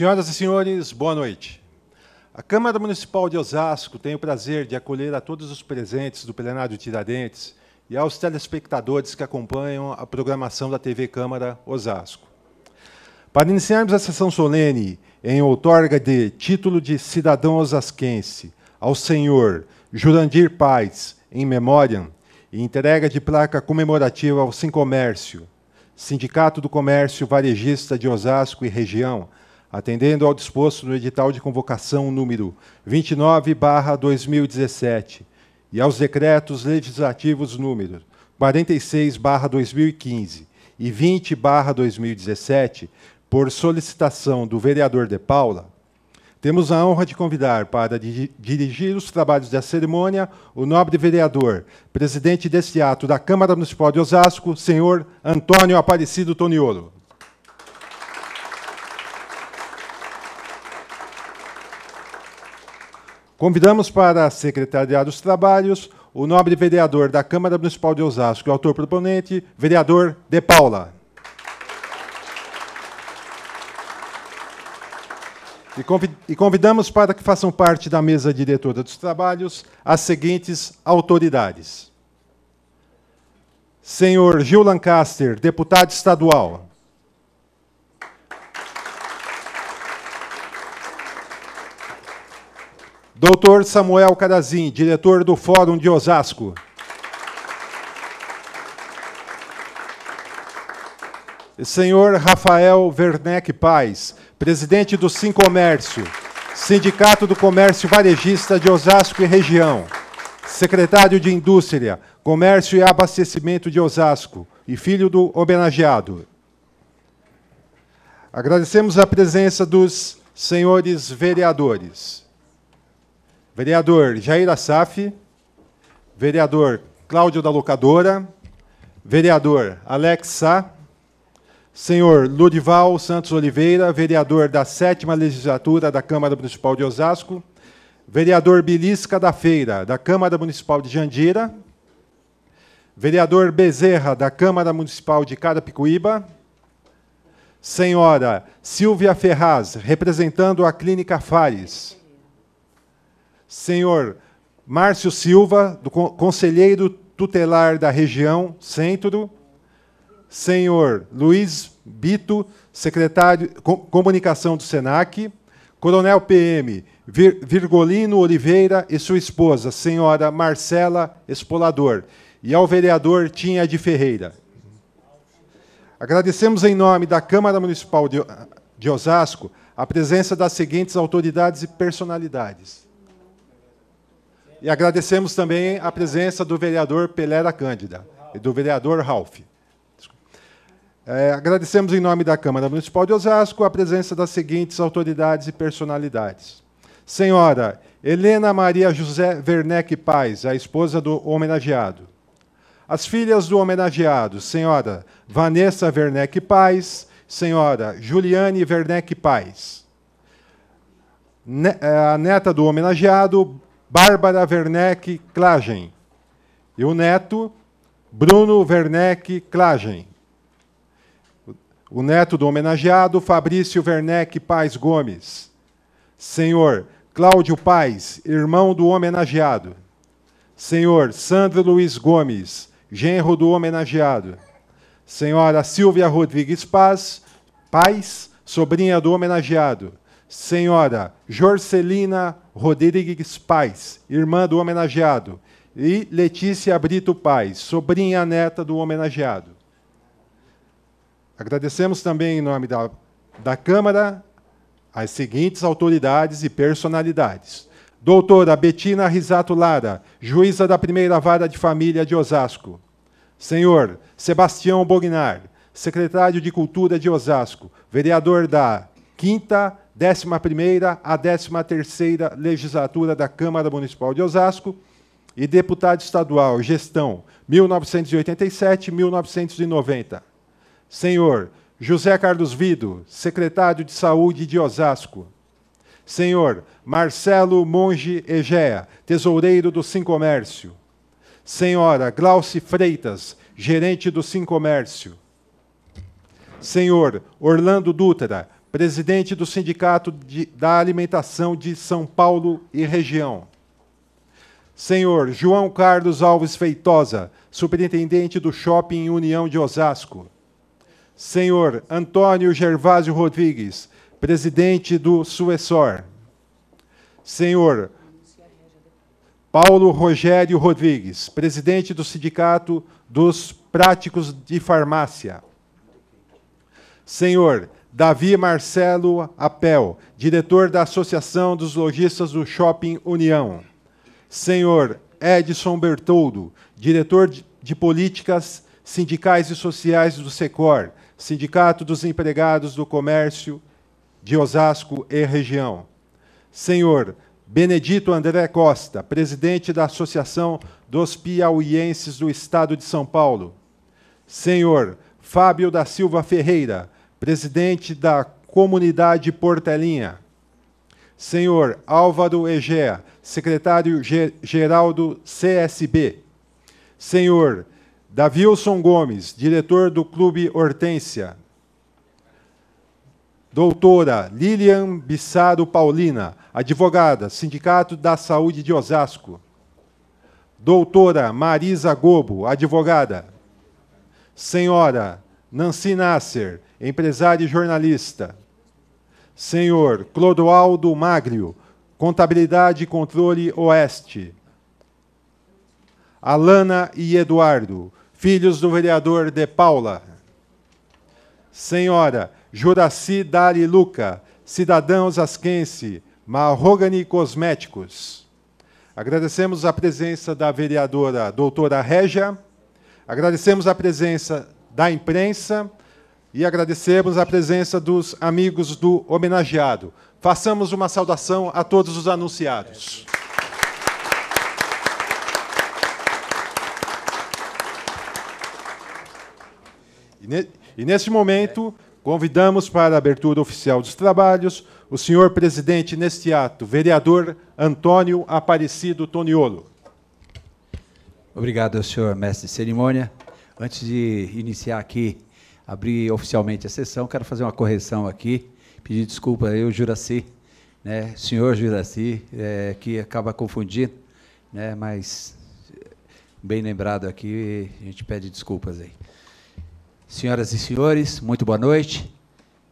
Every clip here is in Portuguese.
Senhoras e senhores, boa noite. A Câmara Municipal de Osasco tem o prazer de acolher a todos os presentes do plenário Tiradentes e aos telespectadores que acompanham a programação da TV Câmara Osasco. Para iniciarmos a sessão solene em outorga de título de cidadão osasquense ao senhor Jurandir Paz, em memória, e entrega de placa comemorativa ao Sincomércio, Sindicato do Comércio Varejista de Osasco e Região, atendendo ao disposto no edital de convocação número 29/2017 e aos decretos legislativos número 46/2015 e 20/2017, por solicitação do vereador De Paula, temos a honra de convidar para dirigir os trabalhos da cerimônia o nobre vereador, presidente deste ato da Câmara Municipal de Osasco, senhor Antônio Aparecido Toniolo. Convidamos para a Secretaria dos Trabalhos o nobre vereador da Câmara Municipal de Osasco e autor proponente, vereador De Paula. E convidamos para que façam parte da mesa diretora dos trabalhos as seguintes autoridades: Senhor Gil Lancaster, deputado estadual. Doutor Samuel Carazin, diretor do Fórum de Osasco. Senhor Rafael Werneck Paz, presidente do Sim Comércio, Sindicato do Comércio Varejista de Osasco e Região, secretário de Indústria, Comércio e Abastecimento de Osasco e filho do homenageado. Agradecemos a presença dos senhores vereadores. Vereador Jair Assaf. Vereador Cláudio da Locadora. Vereador Alex Sá. Senhor Ludival Santos Oliveira, vereador da sétima legislatura da Câmara Municipal de Osasco. Vereador Bilisca da Feira, da Câmara Municipal de Jandira. Vereador Bezerra, da Câmara Municipal de Carapicuíba. Senhora Silvia Ferraz, representando a Clínica Fares senhor Márcio Silva, do conselheiro tutelar da região Centro, senhor Luiz Bito, secretário de Comunicação do SENAC, Coronel PM Vir Virgolino Oliveira e sua esposa, senhora Marcela Espolador, e ao vereador Tinha de Ferreira. Agradecemos em nome da Câmara Municipal de, de Osasco a presença das seguintes autoridades e personalidades. E agradecemos também a presença do vereador Pelé da Cândida e do vereador Ralph. É, agradecemos em nome da Câmara Municipal de Osasco a presença das seguintes autoridades e personalidades. Senhora Helena Maria José Werneck Paz, a esposa do homenageado. As filhas do homenageado, senhora Vanessa Werneck Paz, senhora Juliane Werneck Paz. Ne é, a neta do homenageado, Bárbara Werneck Klagen. E o neto, Bruno Werneck Klagen. O neto do homenageado, Fabrício Werneck Paz Gomes. Senhor Cláudio Paz, irmão do homenageado. Senhor Sandro Luiz Gomes, genro do homenageado. Senhora Silvia Rodrigues Paz, Paz, sobrinha do homenageado senhora Jorcelina Rodrigues Pais, irmã do homenageado, e Letícia Brito Pais, sobrinha neta do homenageado. Agradecemos também, em nome da, da Câmara, as seguintes autoridades e personalidades. Doutora Betina Risato Lara, juíza da primeira vara de família de Osasco. Senhor Sebastião Bognar, secretário de Cultura de Osasco, vereador da Quinta 11ª a 13ª legislatura da Câmara Municipal de Osasco e deputado estadual, gestão, 1987-1990. Senhor José Carlos Vido, secretário de Saúde de Osasco. Senhor Marcelo Monge Egea, tesoureiro do Sim Comércio. Senhora Glauci Freitas, gerente do Sim Comércio. Senhor Orlando Dutra, presidente do Sindicato de, da Alimentação de São Paulo e Região. Senhor João Carlos Alves Feitosa, superintendente do Shopping União de Osasco. Senhor Antônio Gervásio Rodrigues, presidente do Suessor. Senhor Paulo Rogério Rodrigues, presidente do Sindicato dos Práticos de Farmácia. Senhor Davi Marcelo Apel, diretor da Associação dos Lojistas do Shopping União. Senhor Edson Bertoldo, diretor de Políticas Sindicais e Sociais do SECOR, Sindicato dos Empregados do Comércio de Osasco e Região. Senhor Benedito André Costa, presidente da Associação dos Piauienses do Estado de São Paulo. Senhor Fábio da Silva Ferreira, presidente da Comunidade Portelinha. Senhor Álvaro Egea, secretário-geral do CSB. Senhor Davilson Gomes, diretor do Clube Hortência. Doutora Lilian Bissaro Paulina, advogada, Sindicato da Saúde de Osasco. Doutora Marisa Gobo, advogada. Senhora Nancy Nasser, empresário e jornalista. Senhor Clodoaldo Magrio, Contabilidade e Controle Oeste. Alana e Eduardo, filhos do vereador De Paula. Senhora Juraci Dari Luca, cidadãos asquense, Marrogani Cosméticos. Agradecemos a presença da vereadora doutora Régia, agradecemos a presença da imprensa, e agradecemos a presença dos amigos do homenageado. Façamos uma saudação a todos os anunciados. E, ne e neste momento, convidamos para a abertura oficial dos trabalhos o senhor presidente neste ato, vereador Antônio Aparecido Toniolo. Obrigado, senhor mestre de cerimônia. Antes de iniciar aqui abrir oficialmente a sessão, quero fazer uma correção aqui, pedir desculpa aí ao Juraci, né, senhor Juraci, é, que acaba confundindo, né, mas eh, bem lembrado aqui, a gente pede desculpas aí. Senhoras e senhores, muito boa noite.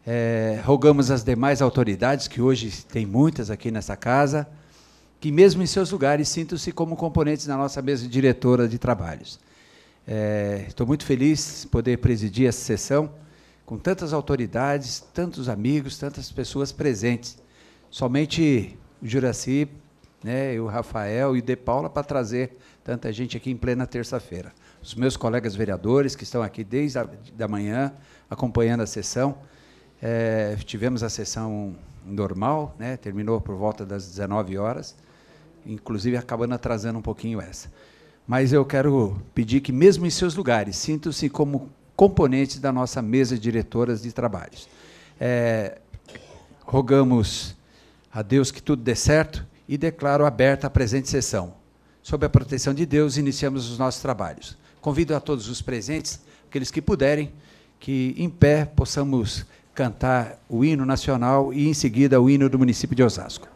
É, rogamos às demais autoridades, que hoje tem muitas aqui nessa casa, que mesmo em seus lugares sintam-se como componentes da nossa mesa diretora de trabalhos. É, estou é, muito feliz de poder presidir essa sessão com tantas autoridades, tantos amigos, tantas pessoas presentes. Somente o Juraci, né, o Rafael e o De Paula para trazer tanta gente aqui em plena terça-feira. Os meus colegas vereadores que estão aqui desde a da manhã acompanhando a sessão. É, tivemos a sessão normal, né, terminou por volta das 19 horas, inclusive acabando atrasando um pouquinho essa mas eu quero pedir que, mesmo em seus lugares, sintam-se como componentes da nossa mesa de diretoras de trabalhos. É, rogamos a Deus que tudo dê certo e declaro aberta a presente sessão. Sob a proteção de Deus, iniciamos os nossos trabalhos. Convido a todos os presentes, aqueles que puderem, que em pé possamos cantar o hino nacional e, em seguida, o hino do município de Osasco.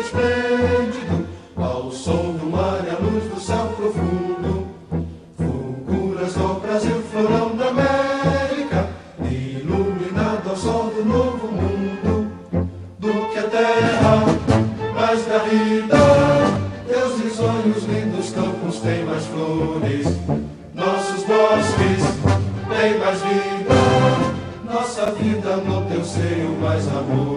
esplêndido, ao som do mar e à luz do céu profundo. Fulguras do Brasil, florão da América, iluminado ao sol do novo mundo. Do que a terra mais garrida, teus risonhos lindos campos têm mais flores. Nossos bosques têm mais vida, nossa vida no teu seio mais amor.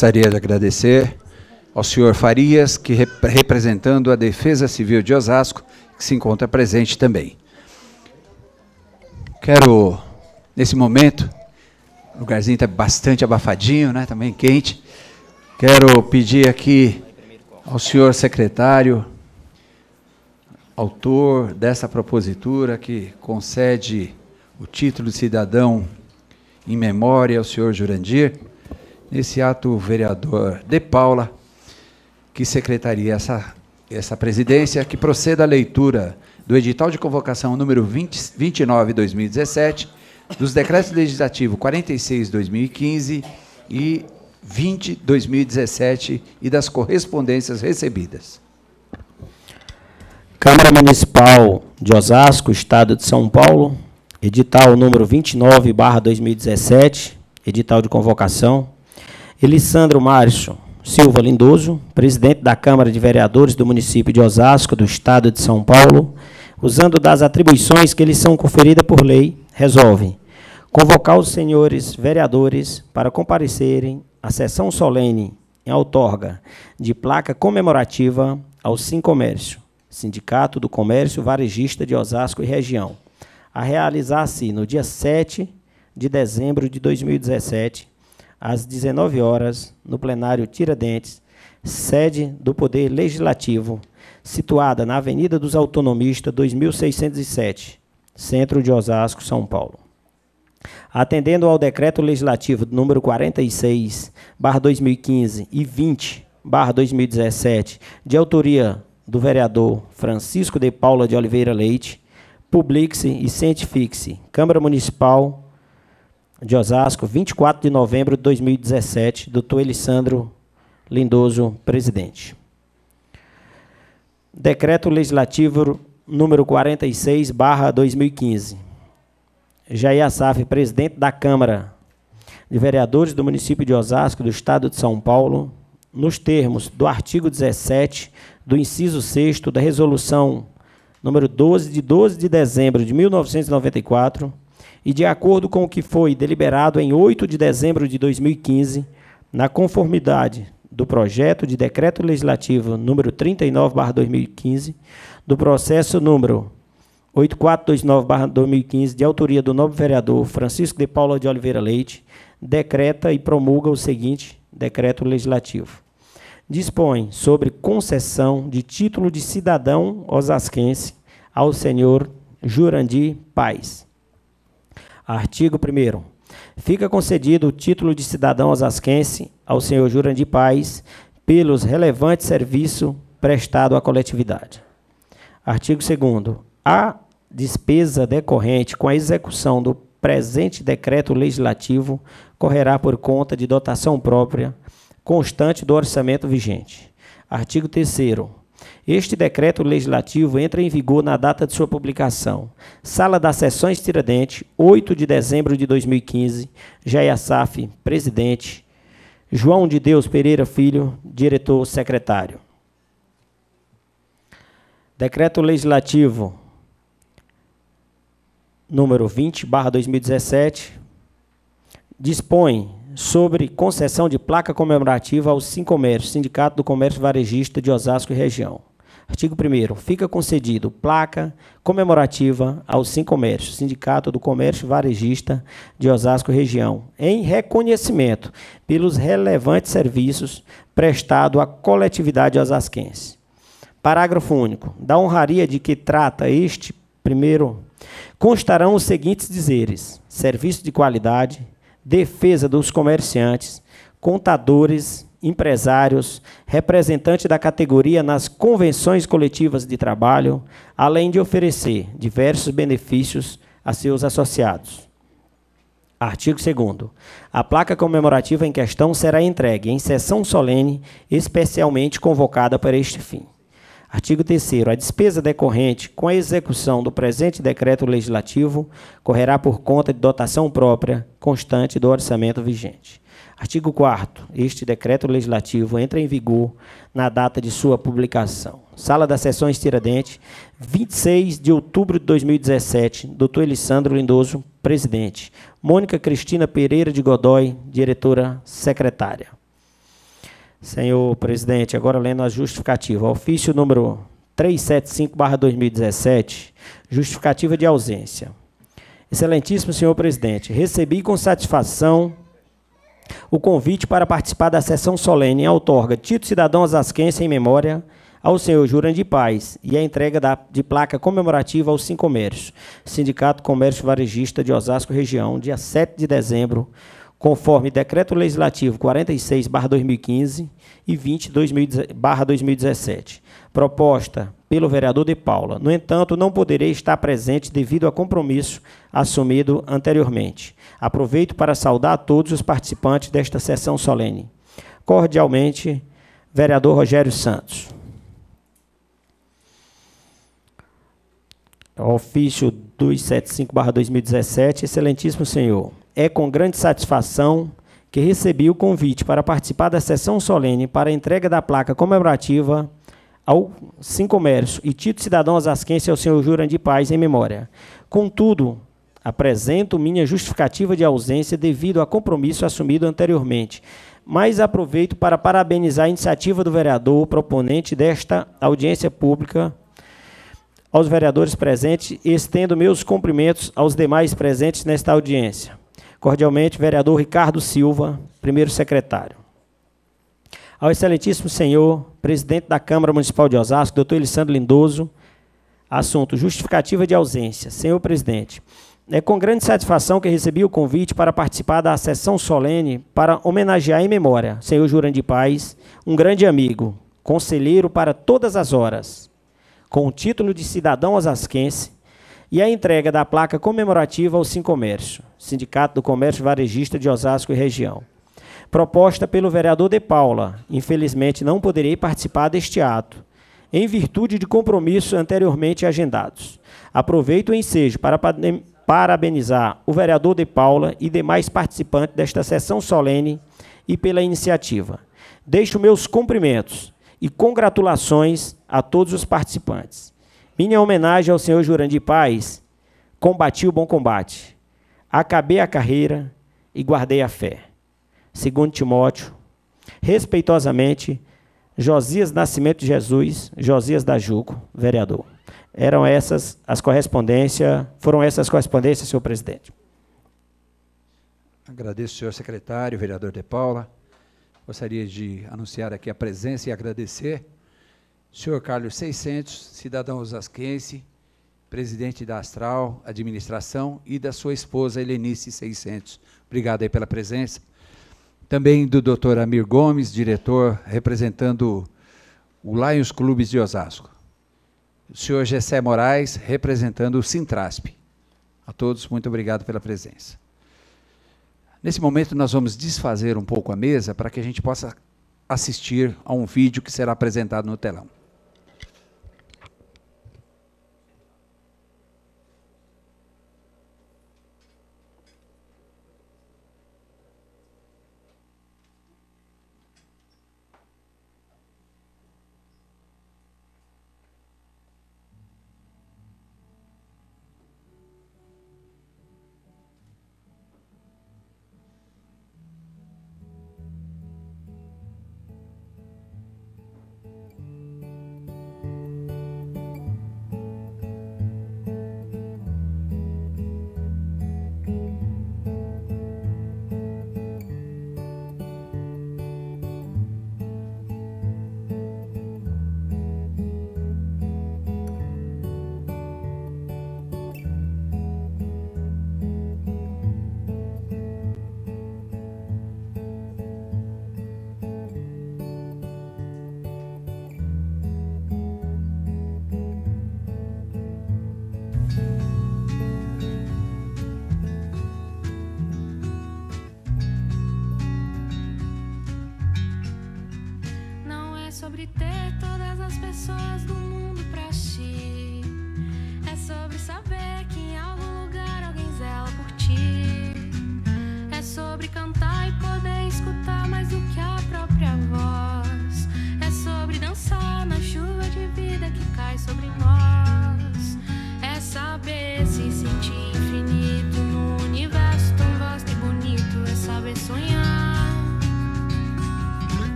gostaria de agradecer ao senhor Farias, que representando a Defesa Civil de Osasco, que se encontra presente também. Quero, nesse momento, o lugarzinho está bastante abafadinho, né? também tá quente. Quero pedir aqui ao senhor secretário, autor dessa propositura que concede o título de cidadão em memória ao senhor Jurandir, Nesse ato, o vereador De Paula, que secretaria essa, essa presidência, que proceda à leitura do edital de convocação número 29 2017, dos decretos legislativos 46 2015 e 20 2017 e das correspondências recebidas. Câmara Municipal de Osasco, Estado de São Paulo, edital número 29/2017, edital de convocação Elisandro Márcio Silva Lindoso, presidente da Câmara de Vereadores do município de Osasco, do estado de São Paulo, usando das atribuições que lhes são conferidas por lei, resolve convocar os senhores vereadores para comparecerem à sessão solene em outorga de placa comemorativa ao Sim Comércio, Sindicato do Comércio Varejista de Osasco e Região, a realizar-se no dia 7 de dezembro de 2017, às 19 horas, no plenário Tiradentes, sede do Poder Legislativo, situada na Avenida dos Autonomistas, 2607, centro de Osasco, São Paulo. Atendendo ao decreto legislativo número 46, 2015 e 20, 2017, de autoria do vereador Francisco de Paula de Oliveira Leite, publique-se e cientifique-se. Câmara Municipal de Osasco, 24 de novembro de 2017, doutor Elissandro Lindoso, presidente. Decreto Legislativo número 46, barra 2015. Jair Assaf, presidente da Câmara de Vereadores do município de Osasco, do Estado de São Paulo, nos termos do artigo 17 do inciso 6 da Resolução número 12, de 12 de dezembro de 1994, e, de acordo com o que foi deliberado em 8 de dezembro de 2015, na conformidade do projeto de decreto legislativo número 39/2015, do processo número 8429/2015, de autoria do nobre vereador Francisco de Paula de Oliveira Leite, decreta e promulga o seguinte decreto legislativo: dispõe sobre concessão de título de cidadão osasquense ao senhor Jurandir Paz Artigo 1 Fica concedido o título de cidadão osasquense ao senhor Jurandir Paz pelos relevantes serviços prestado à coletividade. Artigo 2 A despesa decorrente com a execução do presente decreto legislativo correrá por conta de dotação própria constante do orçamento vigente. Artigo 3 este decreto legislativo entra em vigor na data de sua publicação. Sala das Sessões Tiradentes, 8 de dezembro de 2015. Jair Saf, presidente. João de Deus Pereira Filho, diretor-secretário. Decreto legislativo número 20, barra 2017, dispõe sobre concessão de placa comemorativa ao comércios, Sindicato do Comércio Varejista de Osasco e Região. Artigo 1 Fica concedido placa comemorativa ao Sim Comércio, Sindicato do Comércio Varejista de Osasco Região, em reconhecimento pelos relevantes serviços prestados à coletividade osasquense. Parágrafo único. Da honraria de que trata este primeiro, constarão os seguintes dizeres: serviço de qualidade, defesa dos comerciantes, contadores empresários, representante da categoria nas convenções coletivas de trabalho, além de oferecer diversos benefícios a seus associados. Artigo 2. A placa comemorativa em questão será entregue em sessão solene, especialmente convocada para este fim. Artigo 3. A despesa decorrente com a execução do presente decreto legislativo correrá por conta de dotação própria constante do orçamento vigente. Artigo 4 Este decreto legislativo entra em vigor na data de sua publicação. Sala das Sessões Tiradentes, 26 de outubro de 2017. Dr. Elisandro Lindoso, presidente. Mônica Cristina Pereira de Godoy, diretora secretária. Senhor presidente, agora lendo a justificativa. Ofício número 375/2017, justificativa de ausência. Excelentíssimo senhor presidente, recebi com satisfação o convite para participar da sessão solene em outorga Tito Cidadão Asasquense em memória ao senhor Jurandir Paz e a entrega da, de placa comemorativa aos Cinco Comércios, Sindicato Comércio Varejista de Osasco Região, dia 7 de dezembro, conforme Decreto Legislativo 46, 2015 e 20, 2017. Proposta pelo vereador de Paula. No entanto, não poderei estar presente devido a compromisso assumido anteriormente. Aproveito para saudar a todos os participantes desta sessão solene. Cordialmente, vereador Rogério Santos. Ofício 275-2017, Excelentíssimo Senhor, é com grande satisfação que recebi o convite para participar da sessão solene para a entrega da placa comemorativa ao Sincomércio e Tito Cidadão Azasquense ao senhor Jurandir Paz em memória. Contudo, apresento minha justificativa de ausência devido a compromisso assumido anteriormente, mas aproveito para parabenizar a iniciativa do vereador proponente desta audiência pública aos vereadores presentes e estendo meus cumprimentos aos demais presentes nesta audiência. Cordialmente, vereador Ricardo Silva, primeiro secretário. Ao Excelentíssimo Senhor, Presidente da Câmara Municipal de Osasco, doutor Elisandro Lindoso. Assunto: Justificativa de ausência. Senhor Presidente, é com grande satisfação que recebi o convite para participar da sessão solene para homenagear em memória senhor Jurandir Paz, um grande amigo, conselheiro para todas as horas, com o título de cidadão osasquense e a entrega da placa comemorativa ao Sim Comércio, Sindicato do Comércio Varejista de Osasco e Região proposta pelo vereador De Paula. Infelizmente, não poderei participar deste ato, em virtude de compromissos anteriormente agendados. Aproveito o ensejo para parabenizar o vereador De Paula e demais participantes desta sessão solene e pela iniciativa. Deixo meus cumprimentos e congratulações a todos os participantes. Minha homenagem ao senhor Jurandir Paz, combati o bom combate, acabei a carreira e guardei a fé segundo Timóteo, respeitosamente, Josias Nascimento de Jesus, Josias da Juco, vereador. Eram essas as correspondências, foram essas correspondências, senhor presidente. Agradeço, senhor secretário, vereador De Paula. Gostaria de anunciar aqui a presença e agradecer. Senhor Carlos 600, cidadão osasquense, presidente da Astral Administração e da sua esposa Helenice 600. Obrigado aí pela presença também do Dr. Amir Gomes, diretor representando o Lions Clubes de Osasco. O senhor Gessé Moraes, representando o Sintrasp. A todos, muito obrigado pela presença. Nesse momento, nós vamos desfazer um pouco a mesa para que a gente possa assistir a um vídeo que será apresentado no telão.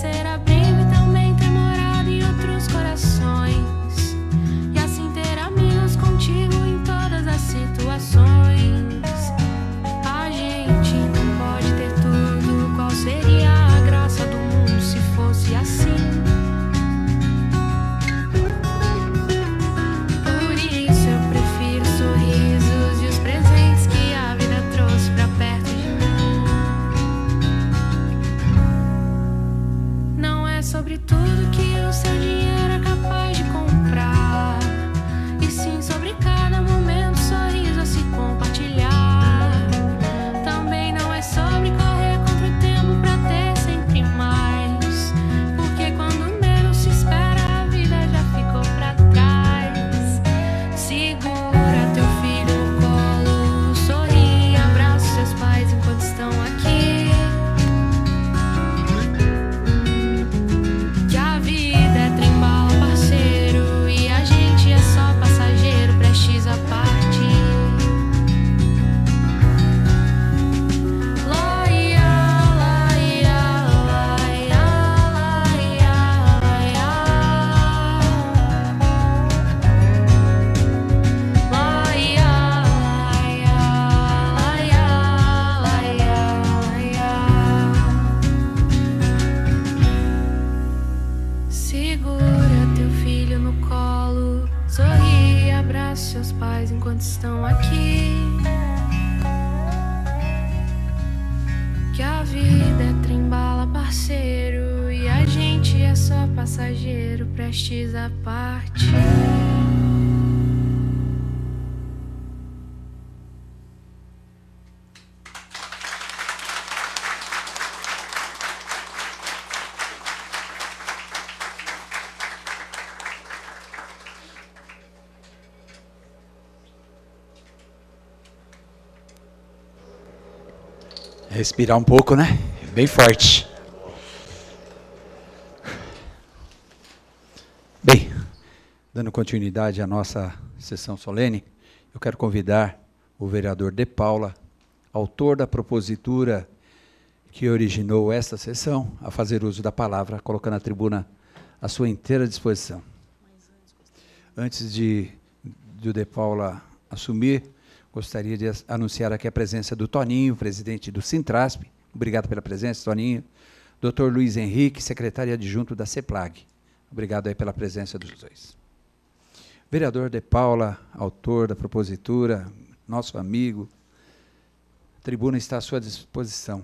será. respirar um pouco, né? Bem forte. Bem, dando continuidade à nossa sessão solene, eu quero convidar o vereador De Paula, autor da propositura que originou esta sessão, a fazer uso da palavra, colocando a tribuna à sua inteira disposição. Antes de, de o De Paula assumir, Gostaria de anunciar aqui a presença do Toninho, presidente do Sintrasp. Obrigado pela presença, Toninho. Dr. Luiz Henrique, secretário adjunto da CEPLAG. Obrigado aí pela presença dos dois. Vereador De Paula, autor da propositura, nosso amigo. A tribuna está à sua disposição.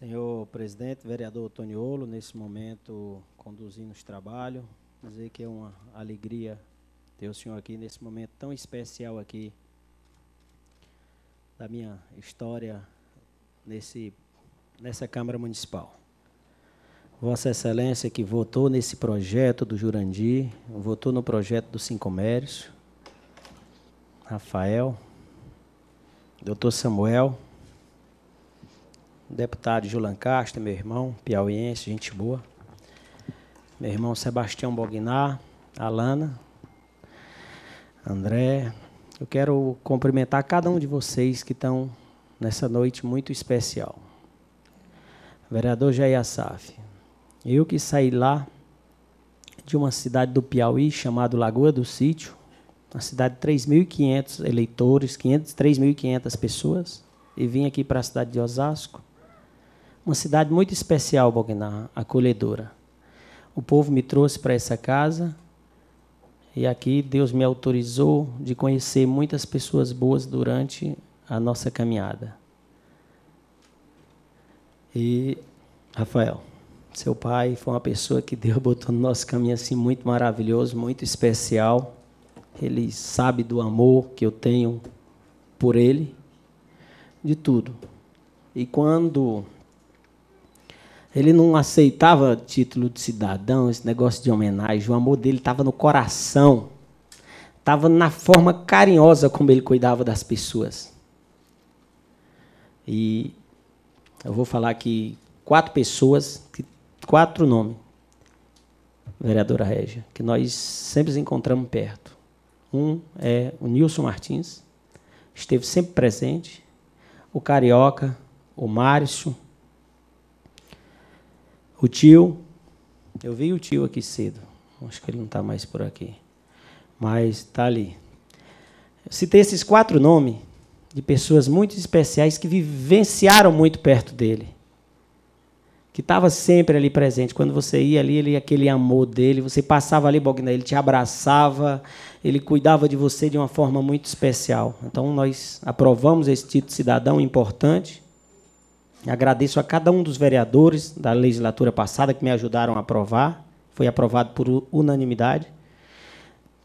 Senhor presidente, vereador Toniolo, nesse momento conduzindo os trabalhos, dizer que é uma alegria ter o senhor aqui nesse momento tão especial aqui da minha história nesse, nessa Câmara Municipal. Vossa Excelência que votou nesse projeto do Jurandi, votou no projeto do Cinco Mérios, Rafael, Doutor Samuel, deputado Julan Castro, meu irmão, piauiense, gente boa. Meu irmão Sebastião Bognar, Alana, André. Eu quero cumprimentar cada um de vocês que estão nessa noite muito especial. Vereador Jair Assaf, eu que saí lá de uma cidade do Piauí chamada Lagoa do Sítio, uma cidade de 3.500 eleitores, 3.500 pessoas, e vim aqui para a cidade de Osasco uma cidade muito especial, Bognar, acolhedora. O povo me trouxe para essa casa e aqui Deus me autorizou de conhecer muitas pessoas boas durante a nossa caminhada. E Rafael, seu pai foi uma pessoa que Deus botou no nosso caminho assim muito maravilhoso, muito especial. Ele sabe do amor que eu tenho por ele, de tudo. E quando ele não aceitava título de cidadão, esse negócio de homenagem. O amor dele estava no coração, estava na forma carinhosa como ele cuidava das pessoas. E eu vou falar aqui quatro pessoas, quatro nomes, vereadora Régia, que nós sempre encontramos perto. Um é o Nilson Martins, esteve sempre presente, o Carioca, o Márcio o tio, eu vi o tio aqui cedo. Acho que ele não está mais por aqui. Mas está ali. Eu citei esses quatro nomes de pessoas muito especiais que vivenciaram muito perto dele. Que estava sempre ali presente. Quando você ia ali, ele, aquele amor dele, você passava ali, Bogner, ele te abraçava, ele cuidava de você de uma forma muito especial. Então, nós aprovamos esse título de cidadão importante Agradeço a cada um dos vereadores da legislatura passada que me ajudaram a aprovar. Foi aprovado por unanimidade.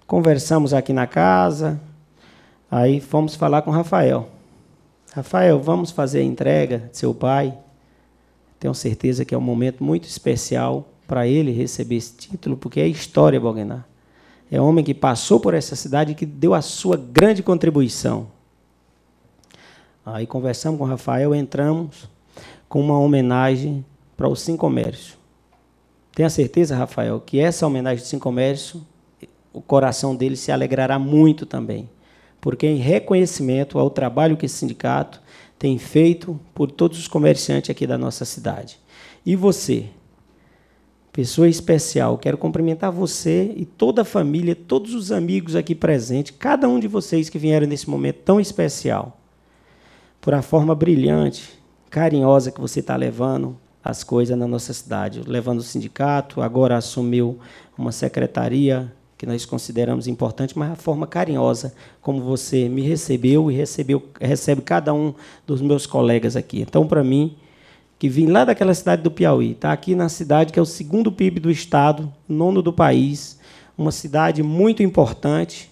Conversamos aqui na casa. Aí fomos falar com o Rafael. Rafael, vamos fazer a entrega de seu pai. Tenho certeza que é um momento muito especial para ele receber esse título, porque é história, Boguenar. É homem que passou por essa cidade e que deu a sua grande contribuição. Aí conversamos com o Rafael, entramos com uma homenagem para o Sim Comércio. Tenha certeza, Rafael, que essa homenagem do Comércio, o coração dele se alegrará muito também, porque em reconhecimento ao trabalho que esse sindicato tem feito por todos os comerciantes aqui da nossa cidade. E você, pessoa especial, quero cumprimentar você e toda a família, todos os amigos aqui presentes, cada um de vocês que vieram nesse momento tão especial, por a forma brilhante carinhosa que você está levando as coisas na nossa cidade. Levando o sindicato, agora assumiu uma secretaria que nós consideramos importante, mas a forma carinhosa como você me recebeu e recebeu, recebe cada um dos meus colegas aqui. Então, para mim, que vim lá daquela cidade do Piauí, está aqui na cidade que é o segundo PIB do estado, nono do país, uma cidade muito importante,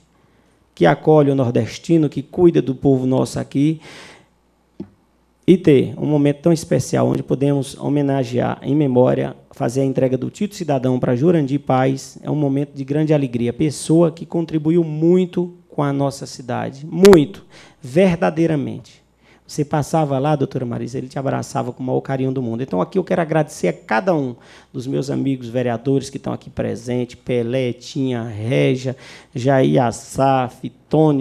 que acolhe o nordestino, que cuida do povo nosso aqui. E ter um momento tão especial onde podemos homenagear em memória, fazer a entrega do título cidadão para Jurandir Paz, é um momento de grande alegria. Pessoa que contribuiu muito com a nossa cidade, muito, verdadeiramente. Você passava lá, doutora Marisa, ele te abraçava com o maior carinho do mundo. Então, aqui eu quero agradecer a cada um dos meus amigos vereadores que estão aqui presentes: Pelé, Tinha, Reja, Jair Assaf,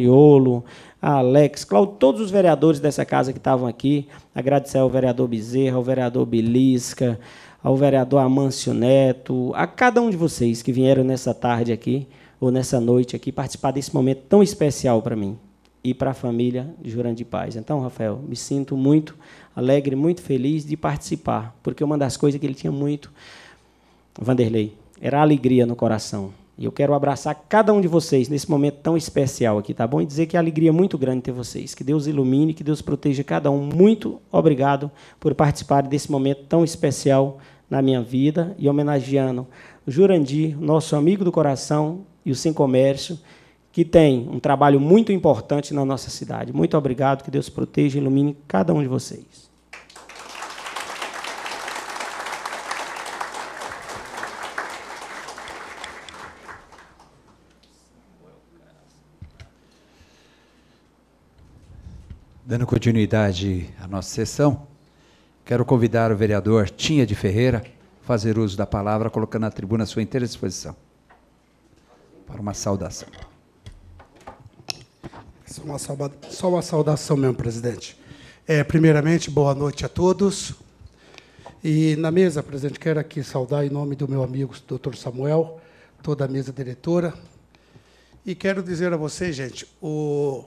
Olo, Alex, Cláudio, todos os vereadores dessa casa que estavam aqui. Agradecer ao vereador Bezerra, ao vereador Belisca, ao vereador Amâncio Neto, a cada um de vocês que vieram nessa tarde aqui, ou nessa noite aqui, participar desse momento tão especial para mim e para a família Jurandir Paz. Então, Rafael, me sinto muito alegre, muito feliz de participar, porque uma das coisas que ele tinha muito, Vanderlei, era a alegria no coração. E eu quero abraçar cada um de vocês nesse momento tão especial aqui, tá bom? E dizer que é alegria muito grande ter vocês. Que Deus ilumine, que Deus proteja cada um. Muito obrigado por participar desse momento tão especial na minha vida e homenageando o Jurandir, nosso amigo do coração e o Sem Comércio, que tem um trabalho muito importante na nossa cidade. Muito obrigado, que Deus proteja e ilumine cada um de vocês. Dando continuidade à nossa sessão, quero convidar o vereador Tinha de Ferreira a fazer uso da palavra, colocando a tribuna à sua inteira disposição para uma saudação. Só uma, Só uma saudação, mesmo, presidente. É, primeiramente, boa noite a todos. E na mesa, presidente, quero aqui saudar em nome do meu amigo Dr. Samuel, toda a mesa diretora. E quero dizer a vocês, gente, o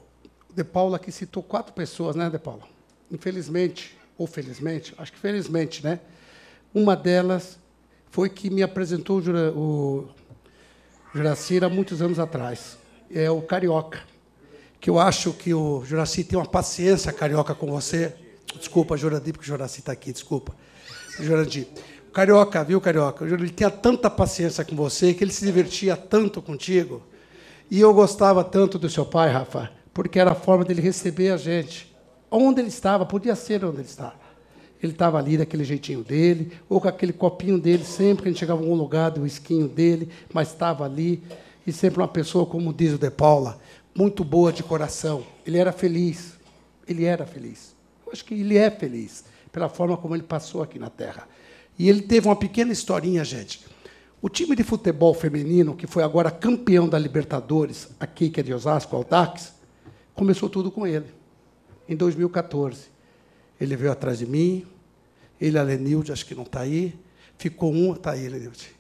de Paula que citou quatro pessoas, né, De Paula? Infelizmente, ou felizmente, acho que felizmente, né? Uma delas foi que me apresentou o Juracira há muitos anos atrás. É o Carioca. Que eu acho que o Juraci tem uma paciência carioca com você. Desculpa, Jurandir, porque o Juraci está aqui, desculpa. Jurandir. O Carioca, viu, Carioca? Ele tinha tanta paciência com você, que ele se divertia tanto contigo. E eu gostava tanto do seu pai, Rafa, porque era a forma dele receber a gente. Onde ele estava, podia ser onde ele estava. Ele estava ali daquele jeitinho dele, ou com aquele copinho dele, sempre que a gente chegava em algum lugar, do esquinho dele, mas estava ali. E sempre uma pessoa, como diz o De Paula, muito boa de coração. Ele era feliz. Ele era feliz. Eu acho que ele é feliz, pela forma como ele passou aqui na Terra. E ele teve uma pequena historinha, gente. O time de futebol feminino, que foi agora campeão da Libertadores, aqui que é de Osasco, Aldax, começou tudo com ele, em 2014. Ele veio atrás de mim, ele, a Lenilde, acho que não está aí, ficou uma, está aí, Lenilde.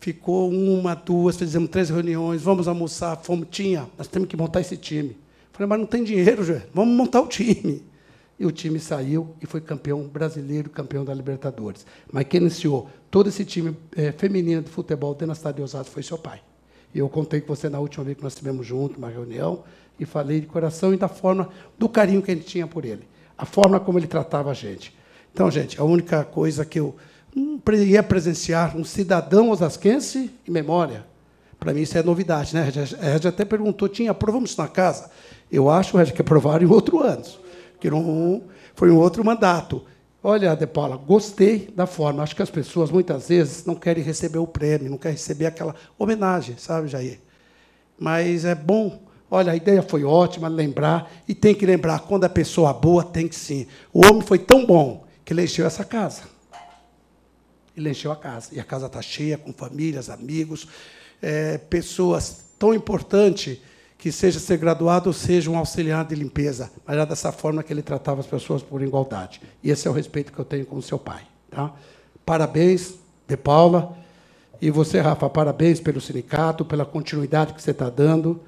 Ficou uma, duas, fizemos três reuniões, vamos almoçar, fomos, tinha, nós temos que montar esse time. Falei, mas não tem dinheiro, Joel, vamos montar o time. E o time saiu e foi campeão brasileiro, campeão da Libertadores. Mas quem iniciou todo esse time é, feminino de futebol dentro da cidade de Osasco foi seu pai. E eu contei com você na última vez que nós estivemos juntos, uma reunião, e falei de coração e da forma do carinho que a gente tinha por ele, a forma como ele tratava a gente. Então, gente, a única coisa que eu hum, ia presenciar um cidadão osasquense em memória. Para mim isso é novidade, né? A Regi até perguntou, tinha, aprovamos isso na casa? Eu acho, Regi, que aprovaram em outro ano, que não foi um outro mandato. Olha, De Paula, gostei da forma. Acho que as pessoas muitas vezes não querem receber o prêmio, não querem receber aquela homenagem, sabe, Jair? Mas é bom Olha, a ideia foi ótima, lembrar, e tem que lembrar, quando a pessoa é boa, tem que sim. O homem foi tão bom que ele encheu essa casa. Ele encheu a casa. E a casa está cheia, com famílias, amigos, é, pessoas tão importantes que seja ser graduado ou seja um auxiliar de limpeza, mas era dessa forma que ele tratava as pessoas por igualdade. E esse é o respeito que eu tenho com seu pai. Tá? Parabéns, De Paula. E você, Rafa, parabéns pelo sindicato, pela continuidade que você está dando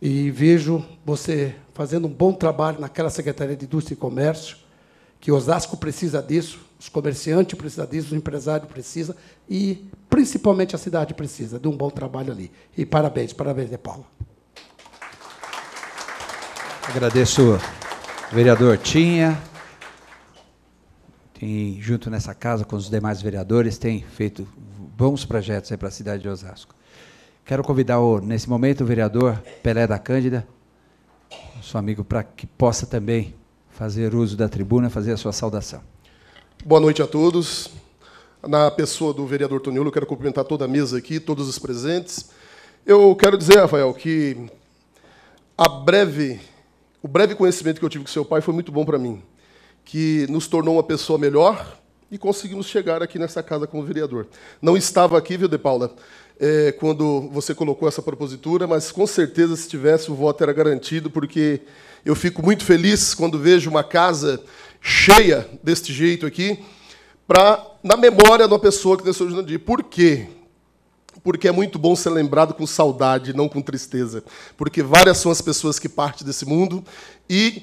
e vejo você fazendo um bom trabalho naquela Secretaria de Indústria e Comércio, que Osasco precisa disso, os comerciantes precisam disso, o empresário precisa e principalmente a cidade precisa de um bom trabalho ali. E parabéns, parabéns, De Paula. Agradeço vereador Tinha. Tem, junto nessa casa com os demais vereadores, tem feito bons projetos para a cidade de Osasco. Quero convidar, o, nesse momento, o vereador Pelé da Cândida, nosso amigo, para que possa também fazer uso da tribuna, fazer a sua saudação. Boa noite a todos. Na pessoa do vereador Toniolo, quero cumprimentar toda a mesa aqui, todos os presentes. Eu quero dizer, Rafael, que a breve, o breve conhecimento que eu tive com seu pai foi muito bom para mim, que nos tornou uma pessoa melhor, e conseguimos chegar aqui nessa casa como vereador. Não estava aqui, viu, De Paula? é, quando você colocou essa propositura, mas com certeza, se tivesse, o voto era garantido, porque eu fico muito feliz quando vejo uma casa cheia deste jeito aqui, pra, na memória de uma pessoa que nasceu de em dia. Por quê? porque é muito bom ser lembrado com saudade, não com tristeza. Porque várias são as pessoas que partem desse mundo e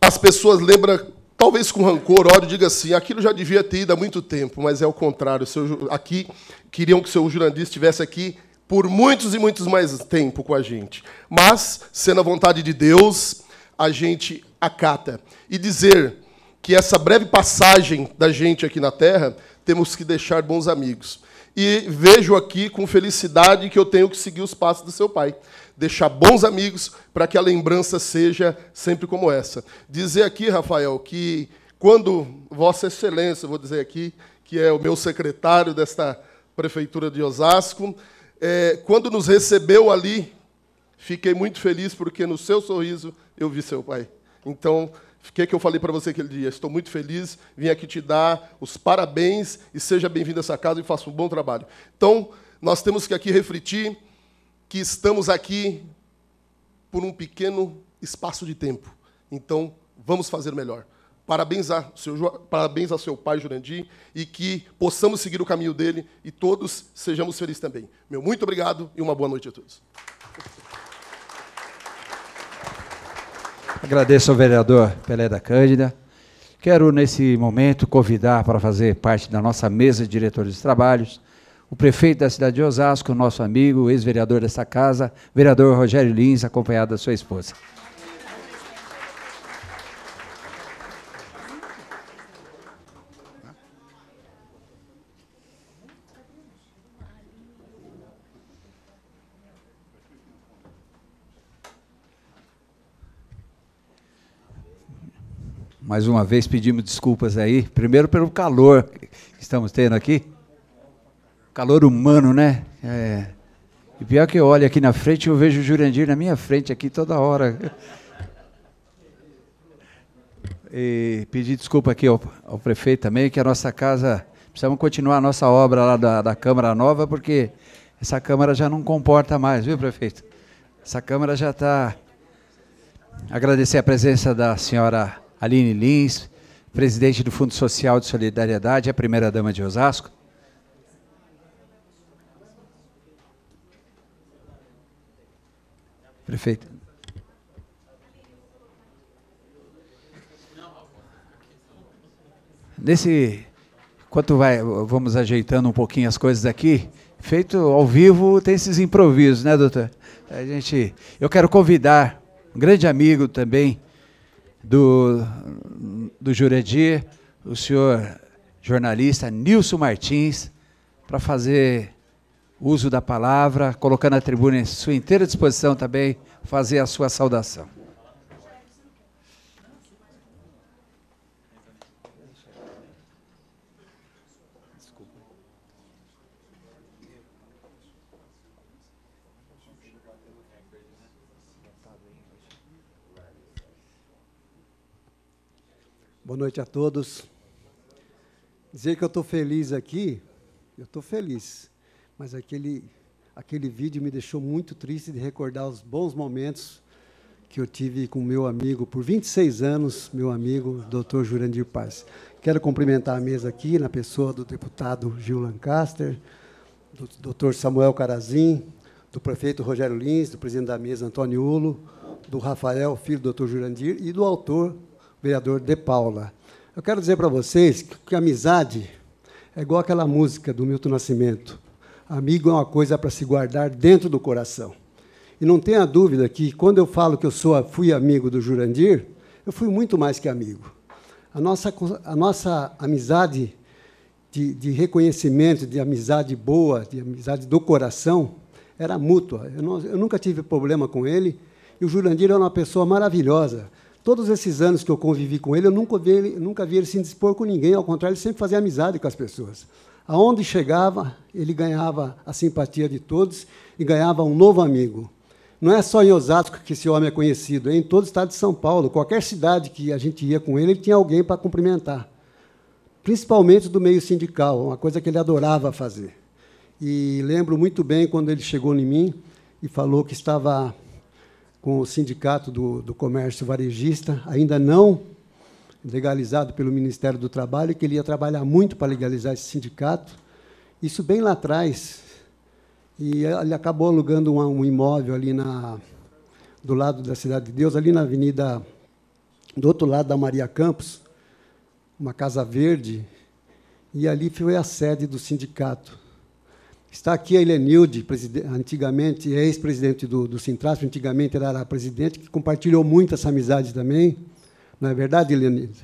as pessoas lembram talvez com rancor, ódio, diga assim: aquilo já devia ter ido há muito tempo, mas é o contrário. Seu, aqui, queriam que o seu Jurandir estivesse aqui por muitos e muitos mais tempo com a gente. Mas, sendo a vontade de Deus, a gente acata. E dizer que essa breve passagem da gente aqui na Terra, temos que deixar bons amigos. E vejo aqui com felicidade que eu tenho que seguir os passos do seu pai deixar bons amigos para que a lembrança seja sempre como essa. Dizer aqui, Rafael, que quando Vossa Excelência, vou dizer aqui, que é o meu secretário desta prefeitura de Osasco, é, quando nos recebeu ali, fiquei muito feliz porque no seu sorriso eu vi seu pai. Então, o que, é que eu falei para você aquele dia? Estou muito feliz, vim aqui te dar os parabéns e seja bem-vindo a essa casa e faça um bom trabalho. Então, nós temos que aqui refletir que estamos aqui por um pequeno espaço de tempo. Então, vamos fazer melhor. Parabéns, a seu, parabéns ao seu pai, Jurandir, e que possamos seguir o caminho dele e todos sejamos felizes também. Meu muito obrigado e uma boa noite a todos. Agradeço ao vereador Pelé da Cândida. Quero, nesse momento, convidar para fazer parte da nossa mesa de diretores de trabalhos o prefeito da cidade de Osasco, nosso amigo, ex-vereador dessa casa, vereador Rogério Lins, acompanhado da sua esposa. Mais uma vez pedimos desculpas aí, primeiro pelo calor que estamos tendo aqui, calor humano, né? É. E pior que eu olho aqui na frente, eu vejo o Jurandir na minha frente aqui toda hora. E pedir desculpa aqui ao, ao prefeito também, que a nossa casa, precisamos continuar a nossa obra lá da, da Câmara Nova, porque essa Câmara já não comporta mais, viu, prefeito? Essa Câmara já está... Agradecer a presença da senhora Aline Lins, presidente do Fundo Social de Solidariedade, a primeira-dama de Osasco, Prefeito. Nesse, enquanto vai, vamos ajeitando um pouquinho as coisas aqui, feito ao vivo, tem esses improvisos, né, doutor? A gente, eu quero convidar um grande amigo também do, do Juredir, o senhor jornalista Nilson Martins, para fazer uso da palavra, colocando a tribuna em sua inteira disposição também, fazer a sua saudação. Boa noite a todos. Dizer que eu estou feliz aqui, eu estou feliz mas aquele, aquele vídeo me deixou muito triste de recordar os bons momentos que eu tive com meu amigo por 26 anos, meu amigo Dr. Jurandir Paz. Quero cumprimentar a mesa aqui na pessoa do deputado Gil Lancaster, do Dr. Samuel Carazim, do prefeito Rogério Lins, do presidente da mesa Antônio Ulo, do Rafael, filho do Dr. Jurandir, e do autor, vereador De Paula. Eu quero dizer para vocês que, que amizade é igual aquela música do Milton Nascimento amigo é uma coisa para se guardar dentro do coração. E não tenha dúvida que, quando eu falo que eu sou, fui amigo do Jurandir, eu fui muito mais que amigo. A nossa, a nossa amizade de, de reconhecimento, de amizade boa, de amizade do coração, era mútua. Eu, não, eu nunca tive problema com ele. E o Jurandir era uma pessoa maravilhosa. Todos esses anos que eu convivi com ele, eu nunca vi ele, nunca vi ele se indispor com ninguém. Ao contrário, ele sempre fazia amizade com as pessoas. Aonde chegava, ele ganhava a simpatia de todos e ganhava um novo amigo. Não é só em Osasco que esse homem é conhecido, é em todo o estado de São Paulo. Qualquer cidade que a gente ia com ele, ele tinha alguém para cumprimentar. Principalmente do meio sindical, uma coisa que ele adorava fazer. E lembro muito bem quando ele chegou em mim e falou que estava com o sindicato do, do comércio varejista, ainda não legalizado pelo Ministério do Trabalho, que ele ia trabalhar muito para legalizar esse sindicato. Isso bem lá atrás. E ele acabou alugando um imóvel ali na, do lado da Cidade de Deus, ali na Avenida, do outro lado da Maria Campos, uma casa verde, e ali foi a sede do sindicato. Está aqui a Helenilde, antigamente, é ex-presidente do, do antigamente era era presidente, que compartilhou muito essa amizade também. Não é verdade, Leonidas?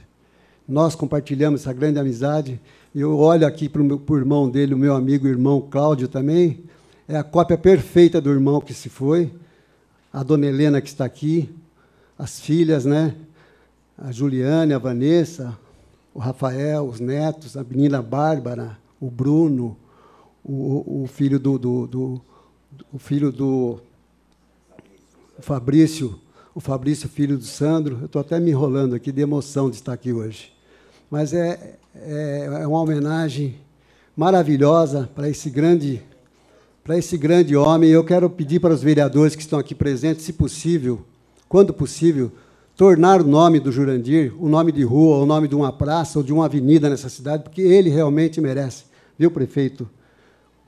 Nós compartilhamos essa grande amizade. Eu olho aqui para o, irmão dele, o meu amigo o irmão Cláudio também. É a cópia perfeita do irmão que se foi. A dona Helena que está aqui. As filhas, né? A Juliane, a Vanessa, o Rafael, os netos, a menina Bárbara, o Bruno, o, o filho do, do, do, o filho do Fabrício o Fabrício, filho do Sandro. Eu estou até me enrolando aqui de emoção de estar aqui hoje. Mas é, é, é uma homenagem maravilhosa para esse grande para esse grande homem. Eu quero pedir para os vereadores que estão aqui presentes, se possível, quando possível, tornar o nome do Jurandir o nome de rua, o nome de uma praça ou de uma avenida nessa cidade, porque ele realmente merece. Viu, prefeito?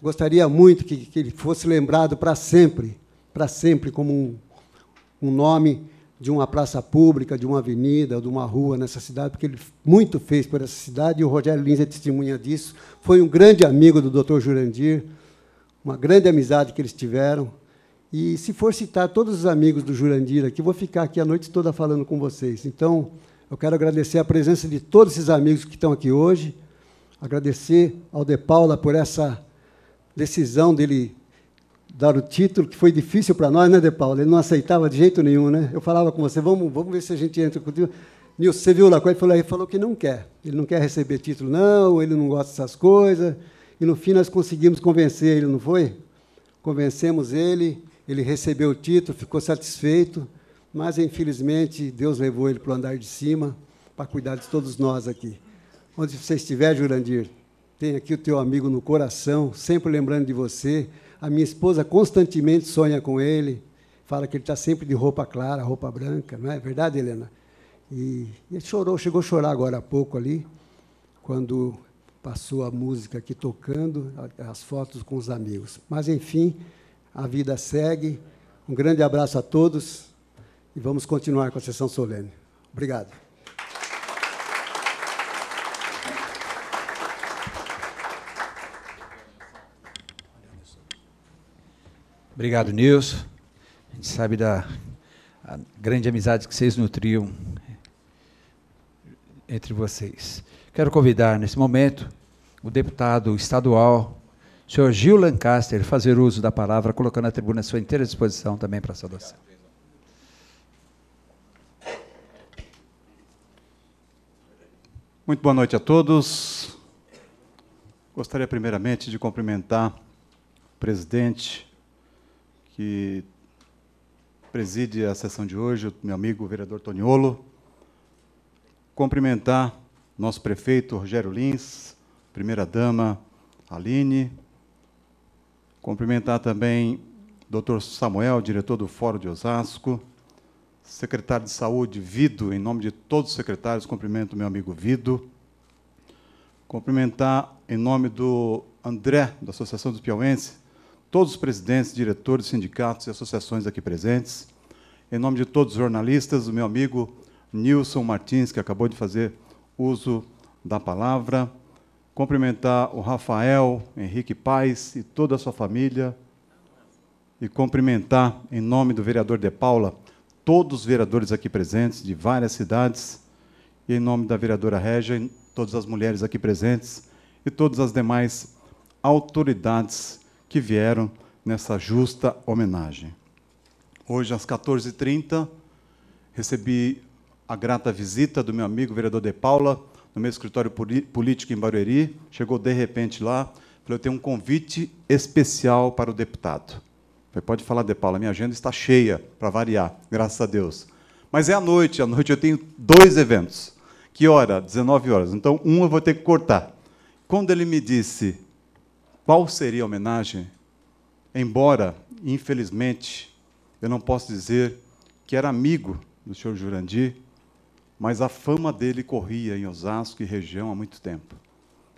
Gostaria muito que, que ele fosse lembrado para sempre, para sempre como um um nome de uma praça pública, de uma avenida, de uma rua nessa cidade, porque ele muito fez por essa cidade, e o Rogério Lins é testemunha disso. Foi um grande amigo do Dr. Jurandir, uma grande amizade que eles tiveram. E se for citar todos os amigos do Jurandir aqui, vou ficar aqui a noite toda falando com vocês. Então, eu quero agradecer a presença de todos esses amigos que estão aqui hoje, agradecer ao De Paula por essa decisão dele dar o título, que foi difícil para nós, né, De Paulo? Ele não aceitava de jeito nenhum, né? Eu falava com você, vamos, vamos ver se a gente entra com o título. Nilson, você viu lá ele? Falou, ele falou que não quer. Ele não quer receber título, não, ele não gosta dessas coisas. E no fim nós conseguimos convencer ele, não foi? Convencemos ele, ele recebeu o título, ficou satisfeito, mas infelizmente Deus levou ele para o andar de cima para cuidar de todos nós aqui. Onde você estiver, Jurandir, tem aqui o teu amigo no coração, sempre lembrando de você, a minha esposa constantemente sonha com ele, fala que ele está sempre de roupa clara, roupa branca, não é verdade, Helena? E ele chorou, chegou a chorar agora há pouco ali, quando passou a música aqui tocando, as fotos com os amigos. Mas, enfim, a vida segue. Um grande abraço a todos e vamos continuar com a sessão solene. Obrigado. Obrigado, Nilson. A gente sabe da grande amizade que vocês nutriam entre vocês. Quero convidar, nesse momento, o deputado estadual, o senhor Gil Lancaster, fazer uso da palavra, colocando a tribuna à sua inteira disposição também para a saudação. Muito boa noite a todos. Gostaria primeiramente de cumprimentar o presidente que preside a sessão de hoje, o meu amigo o vereador Toniolo. Cumprimentar nosso prefeito Rogério Lins, primeira-dama Aline. Cumprimentar também Dr. Samuel, diretor do Fórum de Osasco, secretário de Saúde, Vido, em nome de todos os secretários, cumprimento meu amigo Vido. Cumprimentar, em nome do André, da Associação dos Piauenses, todos os presidentes, diretores, sindicatos e associações aqui presentes. Em nome de todos os jornalistas, o meu amigo Nilson Martins, que acabou de fazer uso da palavra. Cumprimentar o Rafael Henrique Paz e toda a sua família. E cumprimentar, em nome do vereador De Paula, todos os vereadores aqui presentes de várias cidades. E em nome da vereadora Régia, todas as mulheres aqui presentes e todas as demais autoridades que vieram nessa justa homenagem. Hoje, às 14h30, recebi a grata visita do meu amigo vereador De Paula no meu escritório político em Barueri. Chegou de repente lá, falou: Eu tenho um convite especial para o deputado. Falei, pode falar, De Paula, minha agenda está cheia, para variar, graças a Deus. Mas é à noite, à noite eu tenho dois eventos. Que hora? 19 horas. Então, um eu vou ter que cortar. Quando ele me disse qual seria a homenagem? Embora, infelizmente, eu não posso dizer que era amigo do senhor Jurandir, mas a fama dele corria em Osasco e região há muito tempo.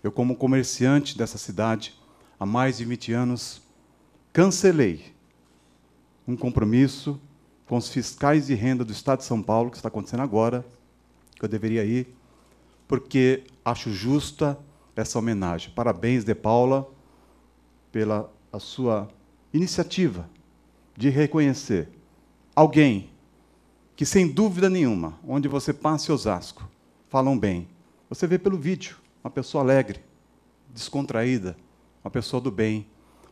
Eu, como comerciante dessa cidade, há mais de 20 anos, cancelei um compromisso com os fiscais de renda do Estado de São Paulo, que está acontecendo agora, que eu deveria ir, porque acho justa essa homenagem. Parabéns, De Paula, pela a sua iniciativa de reconhecer alguém que, sem dúvida nenhuma, onde você passa em Osasco, falam bem. Você vê pelo vídeo uma pessoa alegre, descontraída, uma pessoa do bem,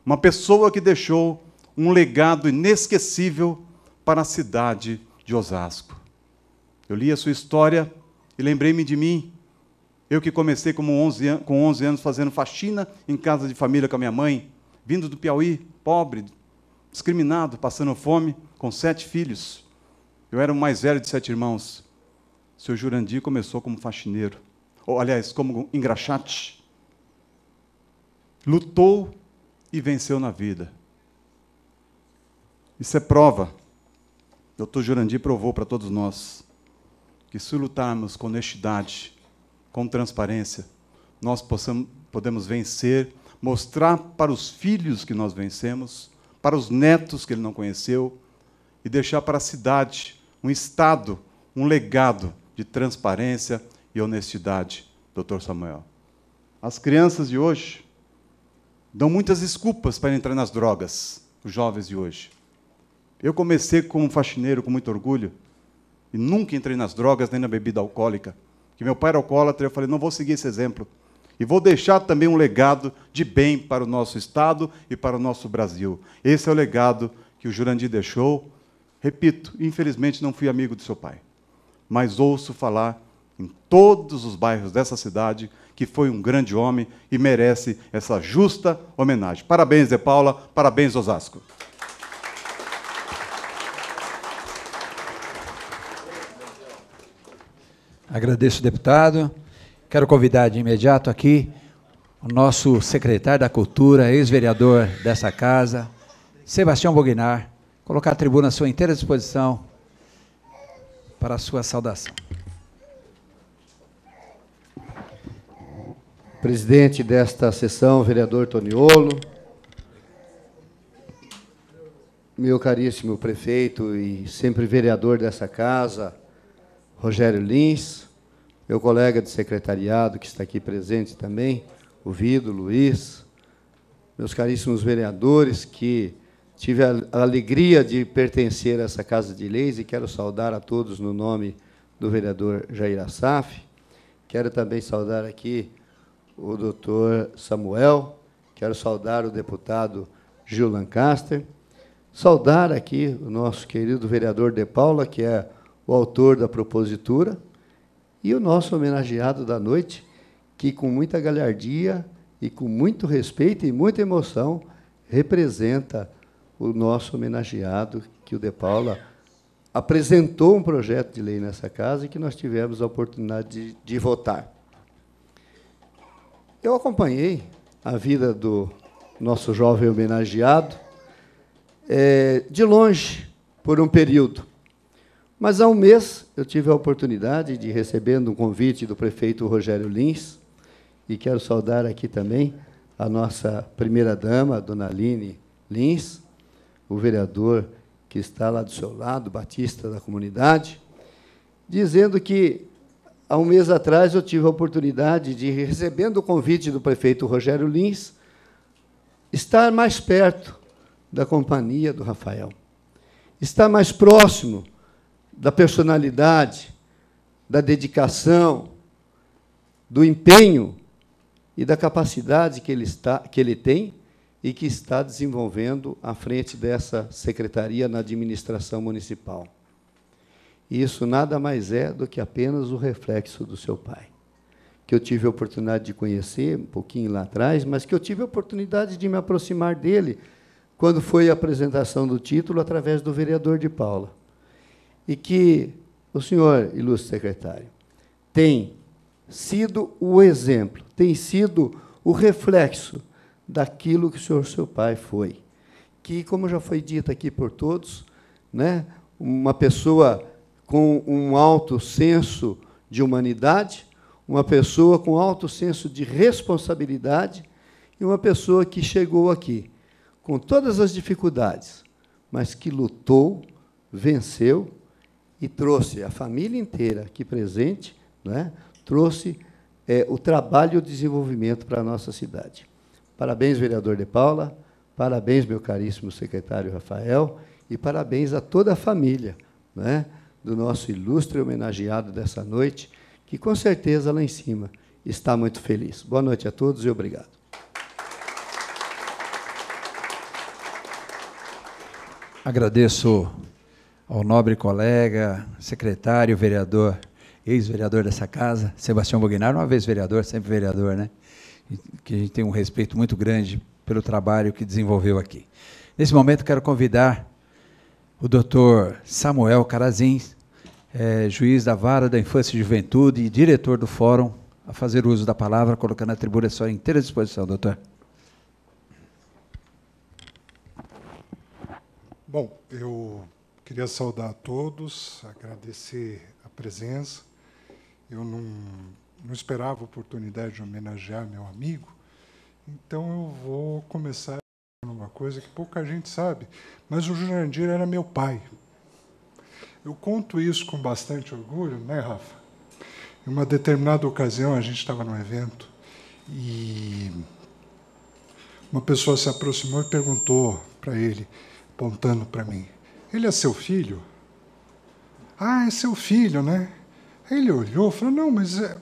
uma pessoa que deixou um legado inesquecível para a cidade de Osasco. Eu li a sua história e lembrei-me de mim. Eu que comecei 11, com 11 anos fazendo faxina em casa de família com a minha mãe, vindo do Piauí, pobre, discriminado, passando fome, com sete filhos. Eu era o mais velho de sete irmãos. O seu Jurandir começou como faxineiro, ou aliás, como engraxate. Lutou e venceu na vida. Isso é prova. Doutor Jurandir provou para todos nós que se lutarmos com honestidade, com transparência, nós possamos, podemos vencer mostrar para os filhos que nós vencemos, para os netos que ele não conheceu, e deixar para a cidade um Estado, um legado de transparência e honestidade, doutor Samuel. As crianças de hoje dão muitas desculpas para entrar nas drogas, os jovens de hoje. Eu comecei como faxineiro com muito orgulho e nunca entrei nas drogas nem na bebida alcoólica. Que meu pai era alcoólatra, eu falei, não vou seguir esse exemplo. E vou deixar também um legado de bem para o nosso Estado e para o nosso Brasil. Esse é o legado que o Jurandir deixou. Repito, infelizmente não fui amigo do seu pai, mas ouço falar em todos os bairros dessa cidade que foi um grande homem e merece essa justa homenagem. Parabéns, Zé Paula, parabéns, Osasco. Agradeço, deputado. Quero convidar de imediato aqui o nosso secretário da Cultura, ex-vereador dessa casa, Sebastião Bognar, colocar a tribuna à sua inteira disposição para a sua saudação. Presidente desta sessão, vereador Toniolo, meu caríssimo prefeito e sempre vereador dessa casa, Rogério Lins, meu colega de secretariado, que está aqui presente também, o Vido, Luiz, meus caríssimos vereadores, que tive a alegria de pertencer a essa Casa de Leis e quero saudar a todos no nome do vereador Jair Assaf. Quero também saudar aqui o doutor Samuel, quero saudar o deputado Gil Lancaster, saudar aqui o nosso querido vereador De Paula, que é o autor da propositura, e o nosso homenageado da noite, que com muita galhardia e com muito respeito e muita emoção representa o nosso homenageado, que o De Paula apresentou um projeto de lei nessa casa e que nós tivemos a oportunidade de, de votar. Eu acompanhei a vida do nosso jovem homenageado é, de longe por um período. Mas há um mês eu tive a oportunidade de recebendo um convite do prefeito Rogério Lins, e quero saudar aqui também a nossa primeira-dama, dona Aline Lins, o vereador que está lá do seu lado, Batista da comunidade, dizendo que há um mês atrás eu tive a oportunidade de, recebendo o convite do prefeito Rogério Lins, estar mais perto da companhia do Rafael, estar mais próximo da personalidade, da dedicação, do empenho e da capacidade que ele, está, que ele tem e que está desenvolvendo à frente dessa secretaria na administração municipal. E isso nada mais é do que apenas o reflexo do seu pai, que eu tive a oportunidade de conhecer um pouquinho lá atrás, mas que eu tive a oportunidade de me aproximar dele quando foi a apresentação do título através do vereador de Paula e que o senhor, ilustre secretário, tem sido o exemplo, tem sido o reflexo daquilo que o senhor, seu pai, foi. Que, como já foi dito aqui por todos, né, uma pessoa com um alto senso de humanidade, uma pessoa com alto senso de responsabilidade e uma pessoa que chegou aqui com todas as dificuldades, mas que lutou, venceu e trouxe a família inteira aqui presente, né? trouxe é, o trabalho e o desenvolvimento para a nossa cidade. Parabéns, vereador De Paula, parabéns, meu caríssimo secretário Rafael, e parabéns a toda a família né? do nosso ilustre homenageado dessa noite, que com certeza lá em cima está muito feliz. Boa noite a todos e obrigado. Agradeço ao nobre colega, secretário, vereador, ex-vereador dessa casa, Sebastião Boguinaro, uma vez vereador, sempre vereador, né? Que a gente tem um respeito muito grande pelo trabalho que desenvolveu aqui. Nesse momento, quero convidar o doutor Samuel Carazins, é, juiz da Vara da Infância e Juventude e diretor do Fórum, a fazer uso da palavra, colocando a tribuna à sua inteira disposição, doutor. Bom, eu Queria saudar a todos, agradecer a presença. Eu não, não esperava a oportunidade de homenagear meu amigo, então eu vou começar uma coisa que pouca gente sabe, mas o Jurandir era meu pai. Eu conto isso com bastante orgulho, né, Rafa? Em uma determinada ocasião, a gente estava num evento e uma pessoa se aproximou e perguntou para ele, apontando para mim: ele é seu filho? Ah, é seu filho, né? Aí ele olhou e falou: Não, mas. É...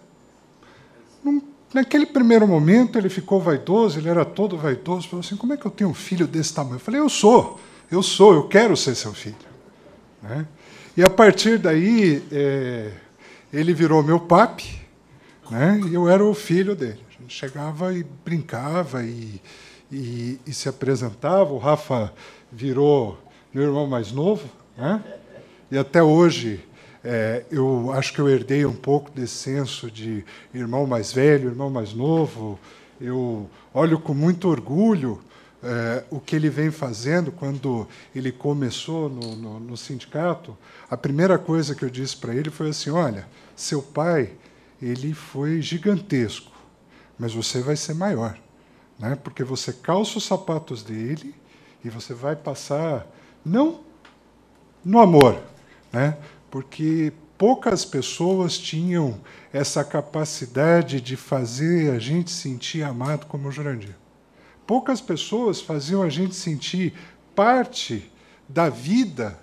Não... Naquele primeiro momento ele ficou vaidoso, ele era todo vaidoso. Falou assim: Como é que eu tenho um filho desse tamanho? Eu falei: Eu sou, eu sou, eu quero ser seu filho. Né? E a partir daí, é... ele virou meu papi, né? e eu era o filho dele. A gente chegava e brincava e, e, e se apresentava. O Rafa virou meu irmão mais novo, né? e até hoje é, eu acho que eu herdei um pouco desse senso de irmão mais velho, irmão mais novo. Eu olho com muito orgulho é, o que ele vem fazendo quando ele começou no, no, no sindicato, a primeira coisa que eu disse para ele foi assim: olha, seu pai ele foi gigantesco, mas você vai ser maior, né? Porque você calça os sapatos dele e você vai passar não no amor, né? porque poucas pessoas tinham essa capacidade de fazer a gente sentir amado como o Jurandir. Poucas pessoas faziam a gente sentir parte da vida,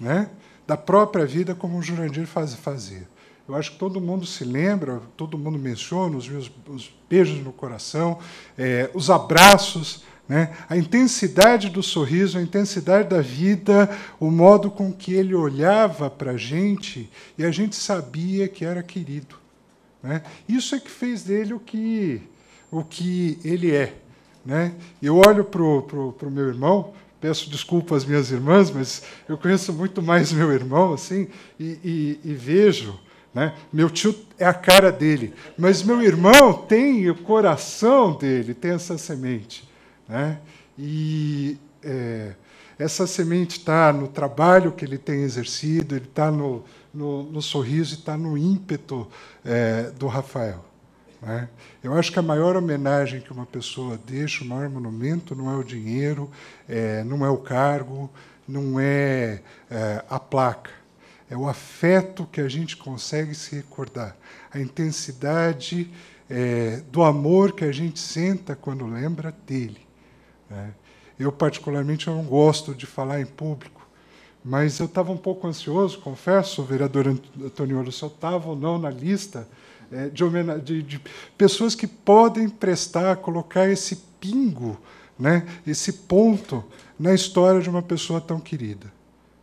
né? da própria vida, como o Jurandir faz, fazia. Eu acho que todo mundo se lembra, todo mundo menciona os meus os beijos no coração, é, os abraços, né? A intensidade do sorriso, a intensidade da vida, o modo com que ele olhava para a gente e a gente sabia que era querido. Né? Isso é que fez dele o que, o que ele é. Né? Eu olho para o meu irmão, peço desculpa às minhas irmãs, mas eu conheço muito mais meu irmão assim e, e, e vejo. Né? Meu tio é a cara dele, mas meu irmão tem o coração dele, tem essa semente. Né? E é, essa semente está no trabalho que ele tem exercido, ele está no, no, no, sorriso, está no ímpeto é, do Rafael. Né? Eu acho que a maior homenagem que uma pessoa deixa, o maior monumento, não é o dinheiro, é, não é o cargo, não é, é a placa. É o afeto que a gente consegue se recordar, a intensidade é, do amor que a gente senta quando lembra dele. Né? Eu, particularmente, não gosto de falar em público, mas eu estava um pouco ansioso, confesso, vereador Antônio se eu estava ou não na lista é, de, de, de, pessoas que podem prestar, colocar esse pingo, né, esse ponto na história de uma pessoa tão querida.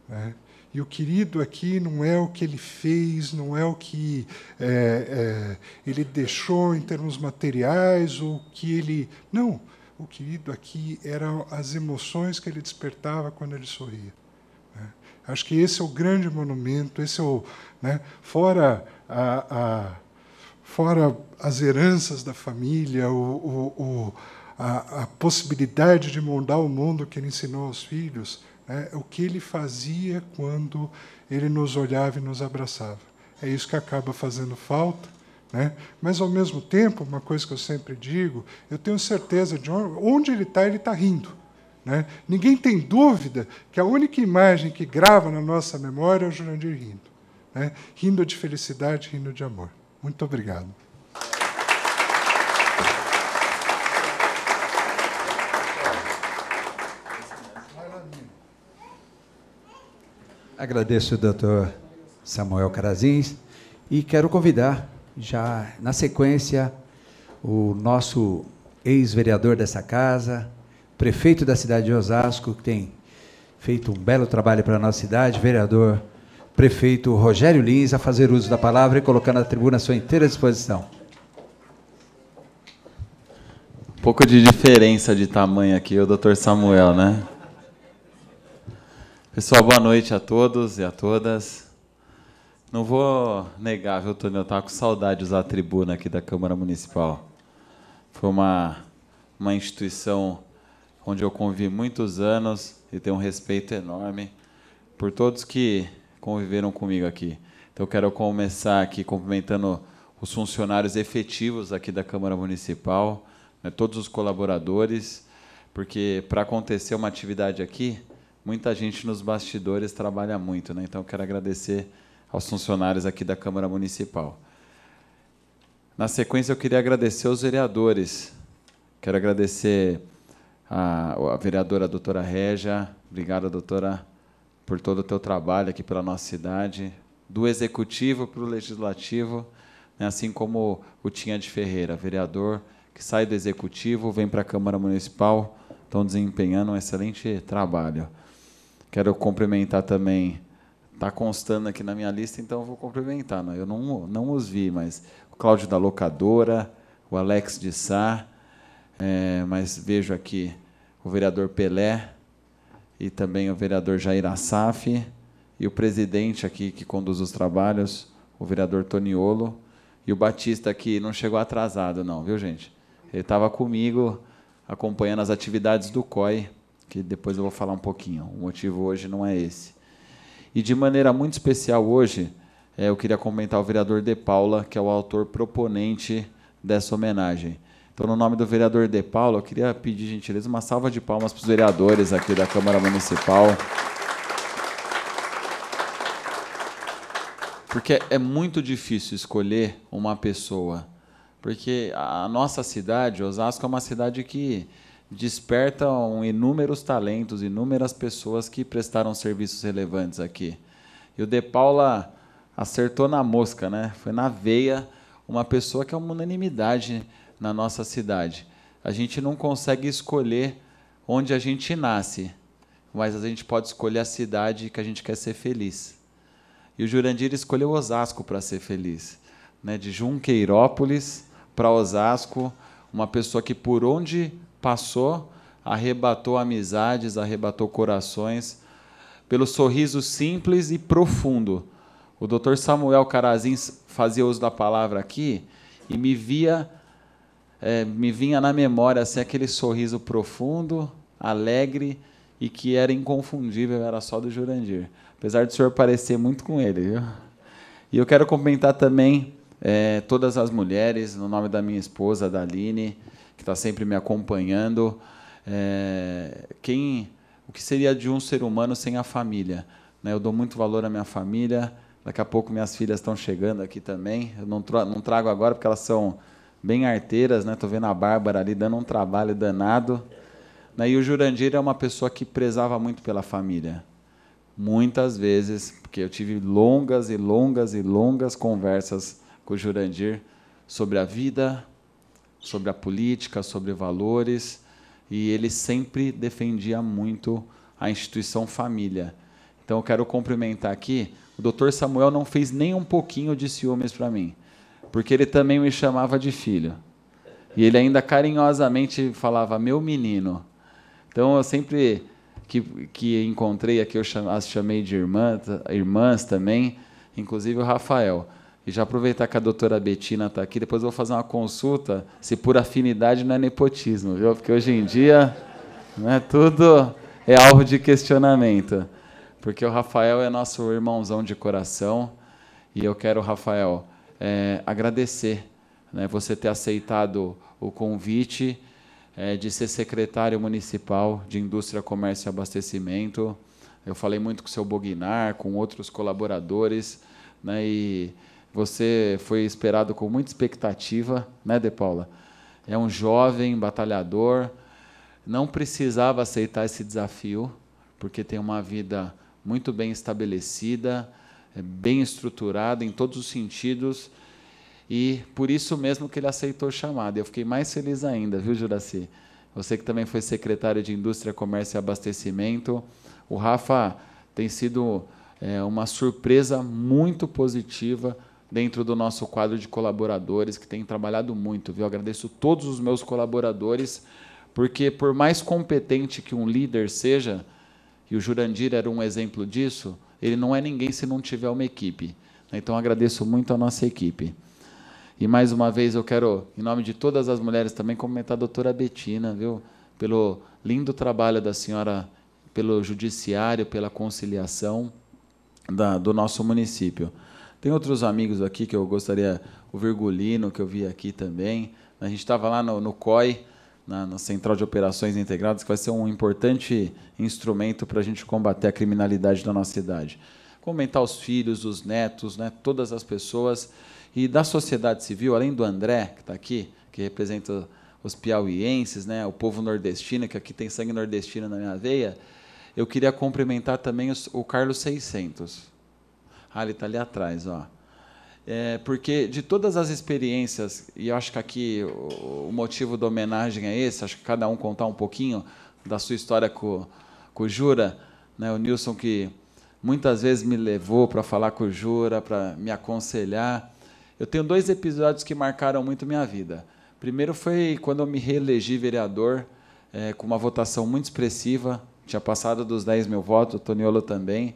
Né? E o querido aqui não é o que ele fez, não é o que é, é, ele deixou em termos materiais, ou que ele. Não o querido aqui eram as emoções que ele despertava quando ele sorria. Né? Acho que esse é o grande monumento, esse é o. Né, fora, a, a, fora as heranças da família, o, o, o a, a, possibilidade de moldar o mundo que ele ensinou aos filhos, né, é o que ele fazia quando ele nos olhava e nos abraçava. É isso que acaba fazendo falta né? Mas, ao mesmo tempo, uma coisa que eu sempre digo, eu tenho certeza de onde ele está, ele está rindo. Né? Ninguém tem dúvida que a única imagem que grava na nossa memória é o Jurandir rindo. Né? Rindo de felicidade, rindo de amor. Muito obrigado. Agradeço o doutor Samuel Carazins e quero convidar já na sequência o nosso ex-vereador dessa casa, prefeito da cidade de Osasco, que tem feito um belo trabalho para a nossa cidade, vereador prefeito Rogério Lins a fazer uso da palavra e colocando a tribuna à sua inteira disposição. Um pouco de diferença de tamanho aqui, o doutor Samuel, né? Pessoal, boa noite a todos e a todas. Não vou negar, viu, Tony? Eu estava com saudade de usar a tribuna aqui da Câmara Municipal. Foi uma, uma instituição onde eu convivi muitos anos e tenho um respeito enorme por todos que conviveram comigo aqui. Então, eu quero começar aqui cumprimentando os funcionários efetivos aqui da Câmara Municipal, né, todos os colaboradores, porque para acontecer uma atividade aqui, muita gente nos bastidores trabalha muito. Né? Então, eu quero agradecer aos funcionários aqui da Câmara Municipal. Na sequência, eu queria agradecer aos vereadores. Quero agradecer a, a vereadora doutora Regia. Obrigado, doutora, por todo o teu trabalho aqui pela nossa cidade. Do Executivo para o Legislativo, né? assim como o Tinha de Ferreira, vereador que sai do Executivo, vem para a Câmara Municipal, estão desempenhando um excelente trabalho. Quero cumprimentar também Está constando aqui na minha lista, então eu vou cumprimentar não né? Eu não, não os vi, mas o Cláudio da Locadora, o Alex de Sá, é, mas vejo aqui o vereador Pelé e também o vereador Jair Assaf e o presidente aqui que conduz os trabalhos, o vereador Toniolo e o Batista que não chegou atrasado não, viu gente? Ele estava comigo acompanhando as atividades do COI, que depois eu vou falar um pouquinho. O motivo hoje não é esse. E de maneira muito especial hoje, é, eu queria comentar o vereador De Paula, que é o autor proponente dessa homenagem. Então, no nome do vereador De Paula, eu queria pedir, gentileza, uma salva de palmas para os vereadores aqui da Câmara Municipal. Porque é muito difícil escolher uma pessoa. Porque a nossa cidade, Osasco, é uma cidade que despertam inúmeros talentos, inúmeras pessoas que prestaram serviços relevantes aqui. E o De Paula acertou na mosca, né? Foi na veia uma pessoa que é uma unanimidade na nossa cidade. A gente não consegue escolher onde a gente nasce, mas a gente pode escolher a cidade que a gente quer ser feliz. E o Jurandir escolheu Osasco para ser feliz, né? De Junqueirópolis para Osasco, uma pessoa que por onde passou, arrebatou amizades, arrebatou corações, pelo sorriso simples e profundo. O Dr. Samuel Carazins fazia uso da palavra aqui e me via, é, me vinha na memória assim, aquele sorriso profundo, alegre e que era inconfundível, era só do Jurandir. Apesar do senhor parecer muito com ele, viu? E eu quero comentar também é, todas as mulheres, no nome da minha esposa, da Aline, está sempre me acompanhando. É, quem, o que seria de um ser humano sem a família? Né? Eu dou muito valor à minha família. Daqui a pouco minhas filhas estão chegando aqui também. Eu não, tra não trago agora porque elas são bem arteiras, né? Tô vendo a Bárbara ali dando um trabalho danado. Né? E o Jurandir é uma pessoa que prezava muito pela família. Muitas vezes, porque eu tive longas e longas e longas conversas com o Jurandir sobre a vida, sobre a política, sobre valores, e ele sempre defendia muito a instituição família. Então eu quero cumprimentar aqui, o Dr. Samuel não fez nem um pouquinho de ciúmes para mim, porque ele também me chamava de filho. E ele ainda carinhosamente falava, meu menino. Então eu sempre que, que encontrei aqui, eu as chamei de irmã, irmãs também, inclusive o Rafael. E já aproveitar que a doutora Betina está aqui, depois eu vou fazer uma consulta se por afinidade não é nepotismo, viu? Porque hoje em dia é tudo é alvo de questionamento. Porque o Rafael é nosso irmãozão de coração e eu quero, Rafael, é, agradecer né, você ter aceitado o convite é, de ser secretário municipal de Indústria, Comércio e Abastecimento. Eu falei muito com o seu Boguinar, com outros colaboradores, né, e você foi esperado com muita expectativa, né, De Paula? É um jovem batalhador, não precisava aceitar esse desafio, porque tem uma vida muito bem estabelecida, é bem estruturada em todos os sentidos. E por isso mesmo que ele aceitou o chamado. Eu fiquei mais feliz ainda, viu, Juraci? Você que também foi secretário de Indústria, Comércio e Abastecimento. O Rafa tem sido é, uma surpresa muito positiva dentro do nosso quadro de colaboradores que tem trabalhado muito, viu? Agradeço todos os meus colaboradores, porque por mais competente que um líder seja, e o Jurandir era um exemplo disso, ele não é ninguém se não tiver uma equipe. Né? Então agradeço muito a nossa equipe. E mais uma vez eu quero, em nome de todas as mulheres, também comentar a doutora Betina, viu? Pelo lindo trabalho da senhora, pelo judiciário, pela conciliação da, do nosso município. Tem outros amigos aqui que eu gostaria, o Virgulino, que eu vi aqui também. A gente estava lá no, no COI, na, na, Central de Operações Integradas, que vai ser um importante instrumento para a gente combater a criminalidade da nossa cidade. Comentar os filhos, os netos, né, todas as pessoas. E da sociedade civil, além do André, que está aqui, que representa os piauienses, né, o povo nordestino, que aqui tem sangue nordestino na minha veia, eu queria cumprimentar também os, o Carlos 600 ah, ele está ali atrás, ó. É, porque de todas as experiências, e eu acho que aqui o, o, motivo da homenagem é esse, acho que cada um contar um pouquinho da sua história com, com o Jura, né? o Nilson que muitas vezes me levou para falar com o Jura, para me aconselhar. Eu tenho dois episódios que marcaram muito minha vida. Primeiro foi quando eu me reelegi vereador, é, com uma votação muito expressiva, tinha passado dos 10 mil votos, o Toniolo também.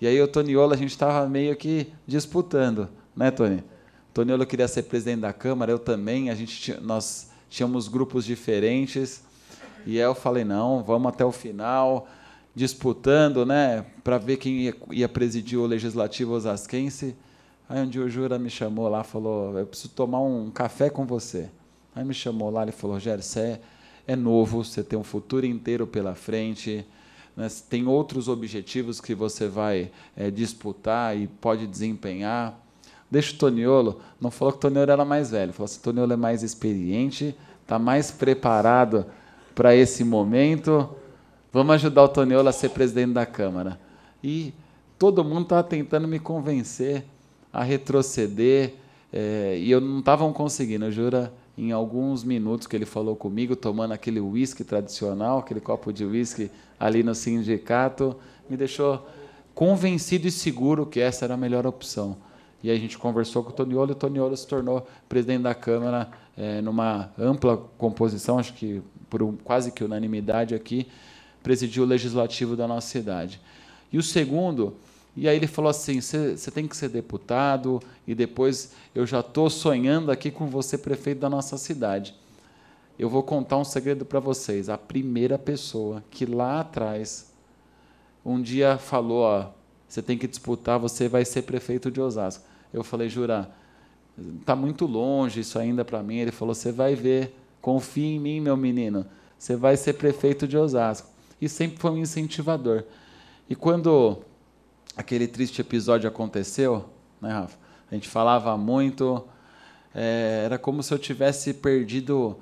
E aí o Toniolo a gente estava meio que disputando, né, Tony? O Toniolo queria ser presidente da Câmara, eu também, a gente nós tínhamos grupos diferentes. E aí eu falei, não, vamos até o final, disputando, né, para ver quem ia, ia, presidir o Legislativo Osasquense. Aí um dia o Jura me chamou lá, falou, eu preciso tomar um café com você. Aí me chamou lá, ele falou, Rogério, você é, é novo, você tem um futuro inteiro pela frente, né? tem outros objetivos que você vai é, disputar e pode desempenhar. Deixa o Toniolo, não falou que o Toniolo era mais velho, falou assim, o Toniolo é mais experiente, está mais preparado para esse momento, vamos ajudar o Toniolo a ser presidente da Câmara. E todo mundo estava tentando me convencer a retroceder, é, e eu não estava conseguindo, jura, em alguns minutos que ele falou comigo, tomando aquele uísque tradicional, aquele copo de uísque ali no sindicato, me deixou convencido e seguro que essa era a melhor opção. E a gente conversou com o Toniolo, e o Toniolo se tornou presidente da Câmara é, numa ampla composição, acho que por um, quase que unanimidade aqui, presidiu o legislativo da nossa cidade. E o segundo e aí ele falou assim: você tem que ser deputado, e depois eu já estou sonhando aqui com você prefeito da nossa cidade. Eu vou contar um segredo para vocês. A primeira pessoa que lá atrás um dia falou: ó, você tem que disputar, você vai ser prefeito de Osasco. Eu falei: Jura, tá muito longe isso ainda para mim. Ele falou: você vai ver, confia em mim, meu menino, você vai ser prefeito de Osasco. E sempre foi um incentivador. E quando aquele triste episódio aconteceu, né, Rafa? A gente falava muito, é, era como se eu tivesse perdido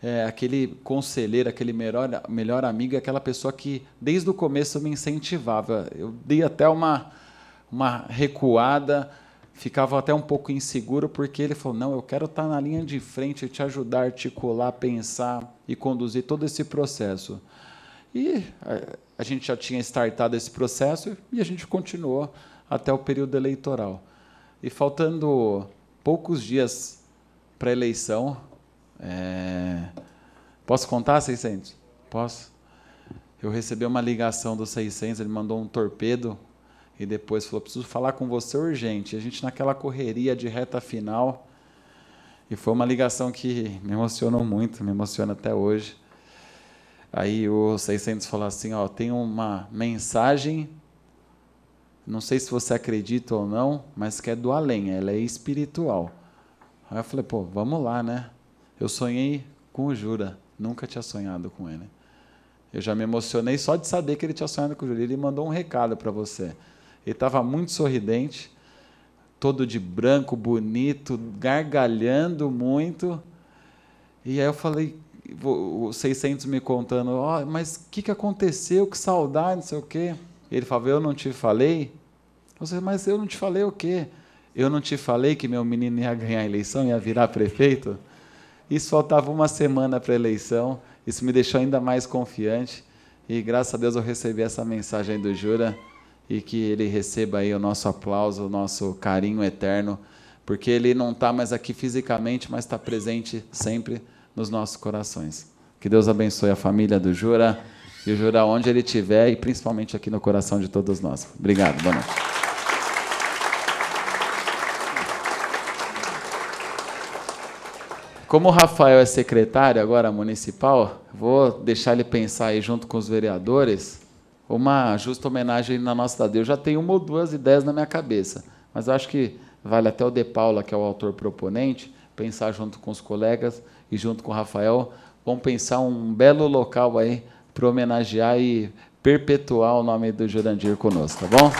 é, aquele conselheiro, aquele melhor, melhor amigo, aquela pessoa que desde o começo me incentivava. Eu dei até uma, uma recuada, ficava até um pouco inseguro, porque ele falou: Não, eu quero estar tá na linha de frente, te ajudar a articular, pensar e conduzir todo esse processo. E é, a gente já tinha startado esse processo e a gente continuou até o período eleitoral. E faltando poucos dias para a eleição, é... posso contar, 600? Posso? Eu recebi uma ligação do 600, ele mandou um torpedo e depois falou: preciso falar com você urgente. A gente naquela correria de reta final. E foi uma ligação que me emocionou muito, me emociona até hoje. Aí o 600 falou assim: ó, tem uma mensagem, não sei se você acredita ou não, mas que é do além, ela é espiritual. Aí eu falei: pô, vamos lá, né? Eu sonhei com o Jura, nunca tinha sonhado com ele. Eu já me emocionei só de saber que ele tinha sonhado com o Jura. Ele mandou um recado para você. Ele estava muito sorridente, todo de branco, bonito, gargalhando muito. E aí eu falei: os 600 me contando, oh, mas o que, que aconteceu, que saudade, não sei o quê. Ele falava, eu não te falei? Você, mas eu não te falei o quê? Eu não te falei que meu menino ia ganhar a eleição, ia virar prefeito? Isso faltava uma semana para a eleição, isso me deixou ainda mais confiante. E graças a Deus eu recebi essa mensagem do Jura e que ele receba aí o nosso aplauso, o nosso carinho eterno, porque ele não está mais aqui fisicamente, mas está presente sempre nos nossos corações. Que Deus abençoe a família do Jura e o Jura onde ele estiver e principalmente aqui no coração de todos nós. Obrigado, boa noite. Como o Rafael é secretário agora municipal, vou deixar ele pensar aí junto com os vereadores uma justa homenagem na nossa cidade. Eu já tenho uma ou duas ideias na minha cabeça, mas acho que vale até o De Paula, que é o autor proponente, pensar junto com os colegas e junto com o Rafael, vamos pensar um belo local aí para homenagear e perpetuar o nome do Jurandir conosco, tá bom?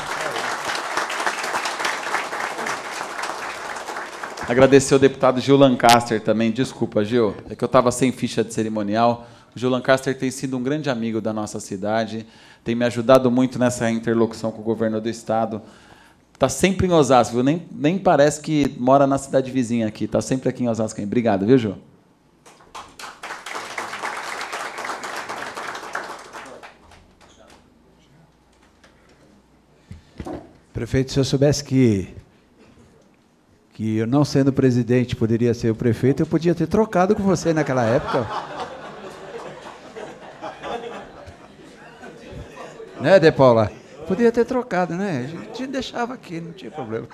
Agradecer ao deputado Gil Lancaster também. Desculpa, Gil, é que eu estava sem ficha de cerimonial. O Gil Lancaster tem sido um grande amigo da nossa cidade, tem me ajudado muito nessa interlocução com o governo do Estado. Está sempre em Osasco, viu? Nem, nem parece que mora na cidade vizinha aqui, está sempre aqui em Osasco. Obrigado, viu, Gil? Prefeito, se eu soubesse que que eu não sendo presidente poderia ser o prefeito, eu podia ter trocado com você naquela época. né, De Paula? Podia ter trocado, né? A gente deixava aqui, não tinha problema.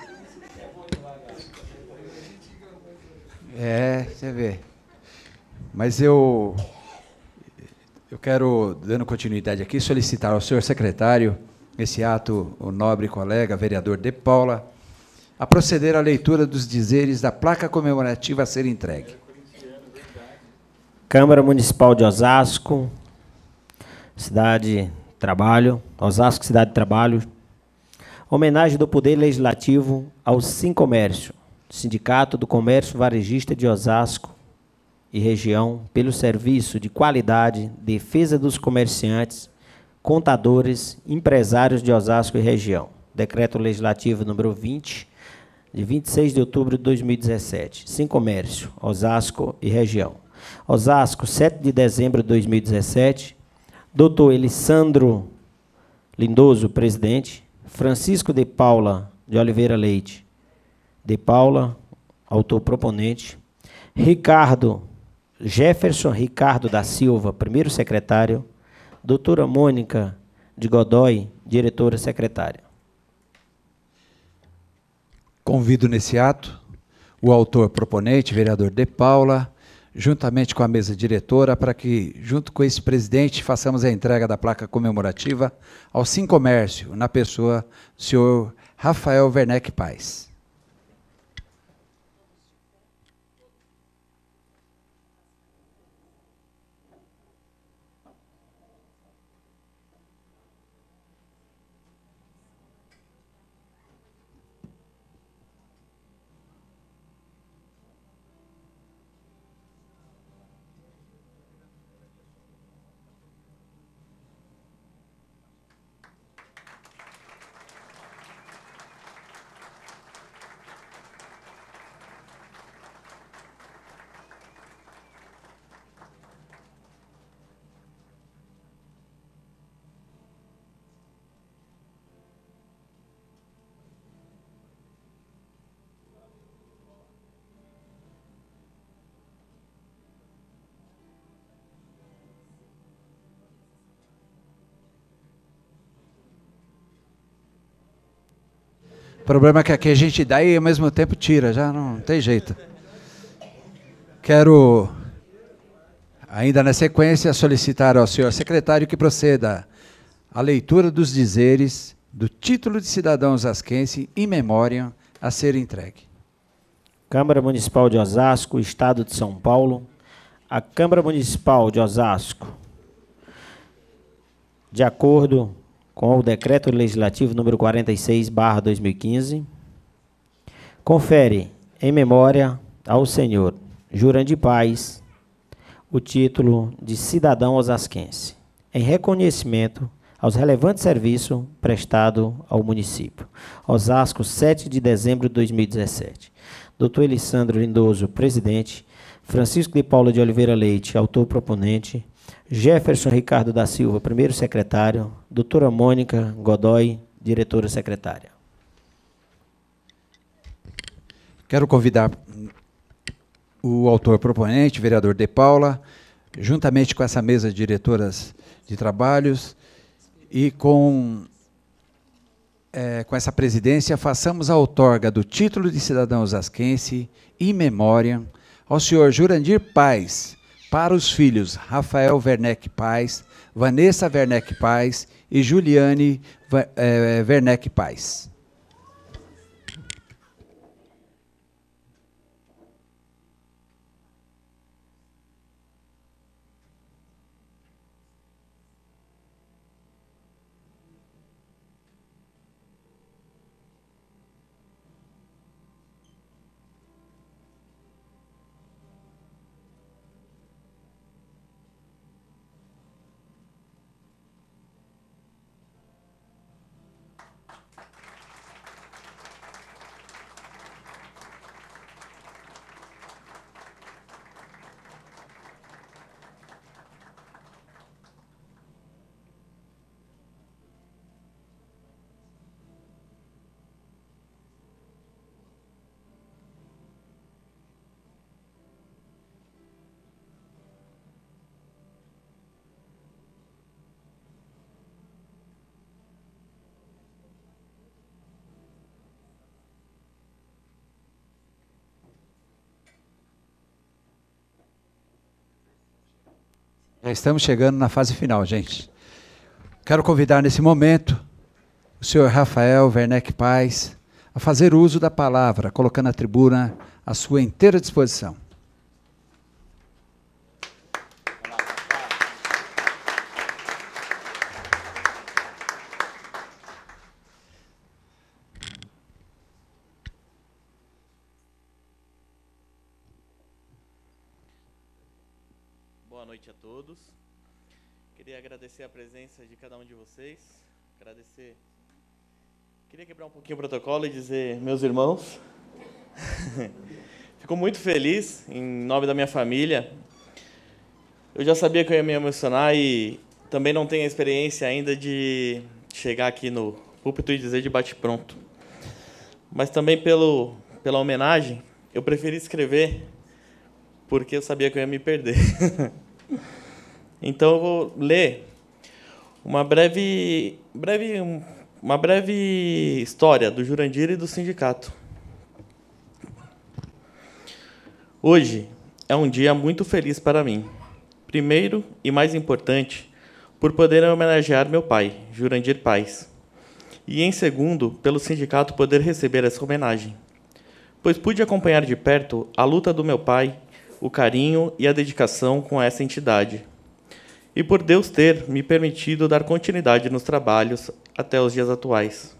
É, você vê. Mas eu eu quero, dando continuidade aqui, solicitar ao senhor secretário nesse ato, o nobre colega, vereador De Paula, a proceder à leitura dos dizeres da placa comemorativa a ser entregue. Câmara Municipal de Osasco, Cidade Trabalho, Osasco Cidade Trabalho, homenagem do Poder Legislativo ao Sim Comércio, Sindicato do Comércio Varejista de Osasco e região, pelo serviço de qualidade, defesa dos comerciantes contadores, empresários de Osasco e região. Decreto legislativo número 20, de 26 de outubro de 2017. Sim Comércio, Osasco e região. Osasco, 7 de dezembro de 2017. Doutor Elisandro Lindoso, presidente. Francisco de Paula de Oliveira Leite. De Paula, autor proponente. Ricardo Jefferson Ricardo da Silva, primeiro secretário. Doutora Mônica de Godoy, diretora secretária. Convido nesse ato o autor proponente, vereador De Paula, juntamente com a mesa diretora, para que, junto com esse presidente, façamos a entrega da placa comemorativa ao Sim Comércio, na pessoa do senhor Rafael Werneck Paz. O problema é que aqui a gente dá e ao mesmo tempo tira, já não tem jeito. Quero, ainda na sequência, solicitar ao senhor secretário que proceda à leitura dos dizeres do título de cidadão osasquense em memória a ser entregue. Câmara Municipal de Osasco, Estado de São Paulo. A Câmara Municipal de Osasco, de acordo com o Decreto Legislativo número 46/2015, confere em memória ao senhor Jurandir Paz o título de cidadão osasquense, em reconhecimento aos relevantes serviços prestados ao município. Osasco, 7 de dezembro de 2017. Dr. Elisandro Lindoso, presidente. Francisco de Paula de Oliveira Leite, autor proponente. Jefferson Ricardo da Silva, primeiro secretário, doutora Mônica Godoy, diretora secretária. Quero convidar o autor proponente, vereador De Paula, juntamente com essa mesa de diretoras de trabalhos e com, é, com essa presidência, façamos a outorga do título de cidadão osasquense em memória ao senhor Jurandir Paz, para os filhos Rafael Werneck Paz, Vanessa Werneck Paz e Juliane eh, Werneck Paz. estamos chegando na fase final, gente. Quero convidar nesse momento o senhor Rafael Werneck Paz a fazer uso da palavra, colocando a tribuna à sua inteira disposição. presença de cada um de vocês. Agradecer. Queria quebrar um pouquinho o protocolo e dizer, meus irmãos, fico muito feliz em nome da minha família. Eu já sabia que eu ia me emocionar e também não tenho a experiência ainda de chegar aqui no púlpito e dizer de bate pronto. Mas também pelo pela homenagem, eu preferi escrever porque eu sabia que eu ia me perder. então eu vou ler uma breve, breve, uma breve história do Jurandir e do sindicato. Hoje é um dia muito feliz para mim. Primeiro e mais importante, por poder homenagear meu pai, Jurandir Paz. E em segundo, pelo sindicato poder receber essa homenagem, pois pude acompanhar de perto a luta do meu pai, o carinho e a dedicação com essa entidade e por Deus ter me permitido dar continuidade nos trabalhos até os dias atuais.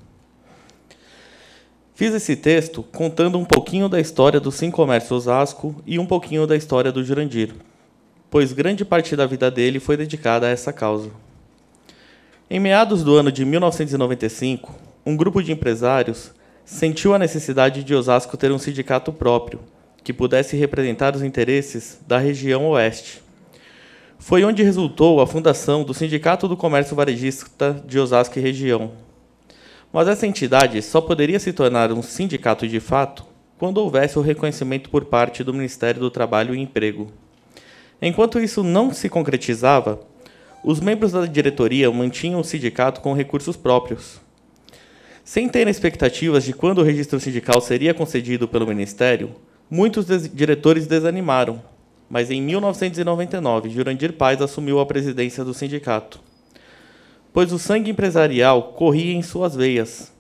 Fiz esse texto contando um pouquinho da história do Sim Comércio Osasco e um pouquinho da história do Jurandir, pois grande parte da vida dele foi dedicada a essa causa. Em meados do ano de 1995, um grupo de empresários sentiu a necessidade de Osasco ter um sindicato próprio, que pudesse representar os interesses da região oeste. Foi onde resultou a fundação do Sindicato do Comércio Varejista de Osasco e Região. Mas essa entidade só poderia se tornar um sindicato de fato quando houvesse o reconhecimento por parte do Ministério do Trabalho e Emprego. Enquanto isso não se concretizava, os membros da diretoria mantinham o sindicato com recursos próprios. Sem ter expectativas de quando o registro sindical seria concedido pelo Ministério, muitos des diretores desanimaram mas em 1999, Jurandir Paz assumiu a presidência do sindicato. Pois o sangue empresarial corria em suas veias,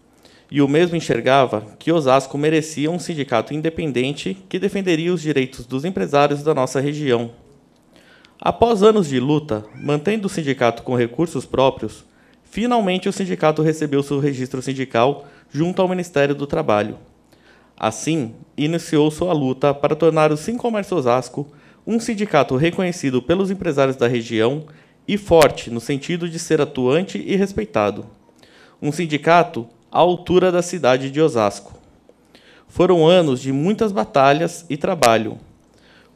e o mesmo enxergava que Osasco merecia um sindicato independente que defenderia os direitos dos empresários da nossa região. Após anos de luta, mantendo o sindicato com recursos próprios, finalmente o sindicato recebeu seu registro sindical junto ao Ministério do Trabalho. Assim, iniciou sua luta para tornar o Sim Comércio Osasco um sindicato reconhecido pelos empresários da região e forte no sentido de ser atuante e respeitado. Um sindicato à altura da cidade de Osasco. Foram anos de muitas batalhas e trabalho.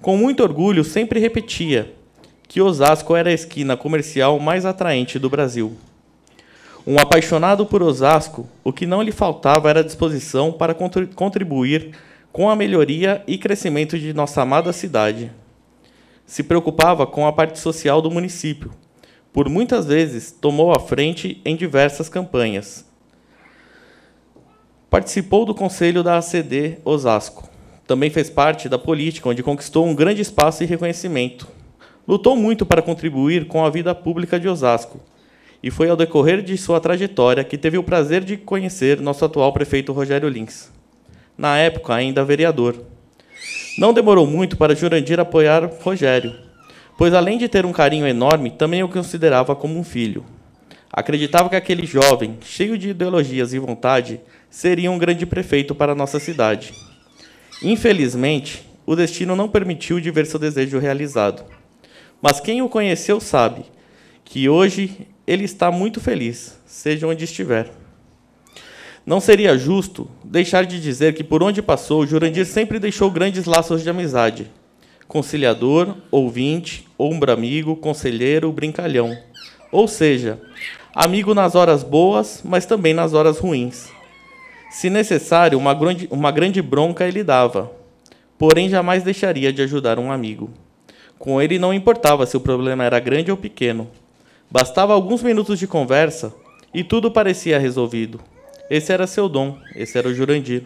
Com muito orgulho, sempre repetia que Osasco era a esquina comercial mais atraente do Brasil. Um apaixonado por Osasco, o que não lhe faltava era disposição para contribuir com a melhoria e crescimento de nossa amada cidade se preocupava com a parte social do município. Por muitas vezes tomou a frente em diversas campanhas. Participou do conselho da ACD Osasco. Também fez parte da política, onde conquistou um grande espaço e reconhecimento. Lutou muito para contribuir com a vida pública de Osasco. E foi ao decorrer de sua trajetória que teve o prazer de conhecer nosso atual prefeito Rogério Lins. Na época, ainda vereador. Não demorou muito para Jurandir apoiar Rogério, pois além de ter um carinho enorme, também o considerava como um filho. Acreditava que aquele jovem, cheio de ideologias e vontade, seria um grande prefeito para nossa cidade. Infelizmente, o destino não permitiu de ver seu desejo realizado. Mas quem o conheceu sabe que hoje ele está muito feliz, seja onde estiver. Não seria justo deixar de dizer que, por onde passou, Jurandir sempre deixou grandes laços de amizade. Conciliador, ouvinte, ombro amigo, conselheiro, brincalhão. Ou seja, amigo nas horas boas, mas também nas horas ruins. Se necessário, uma grande, uma grande bronca ele dava, porém jamais deixaria de ajudar um amigo. Com ele não importava se o problema era grande ou pequeno. Bastava alguns minutos de conversa e tudo parecia resolvido. Esse era seu dom, esse era o Jurandir.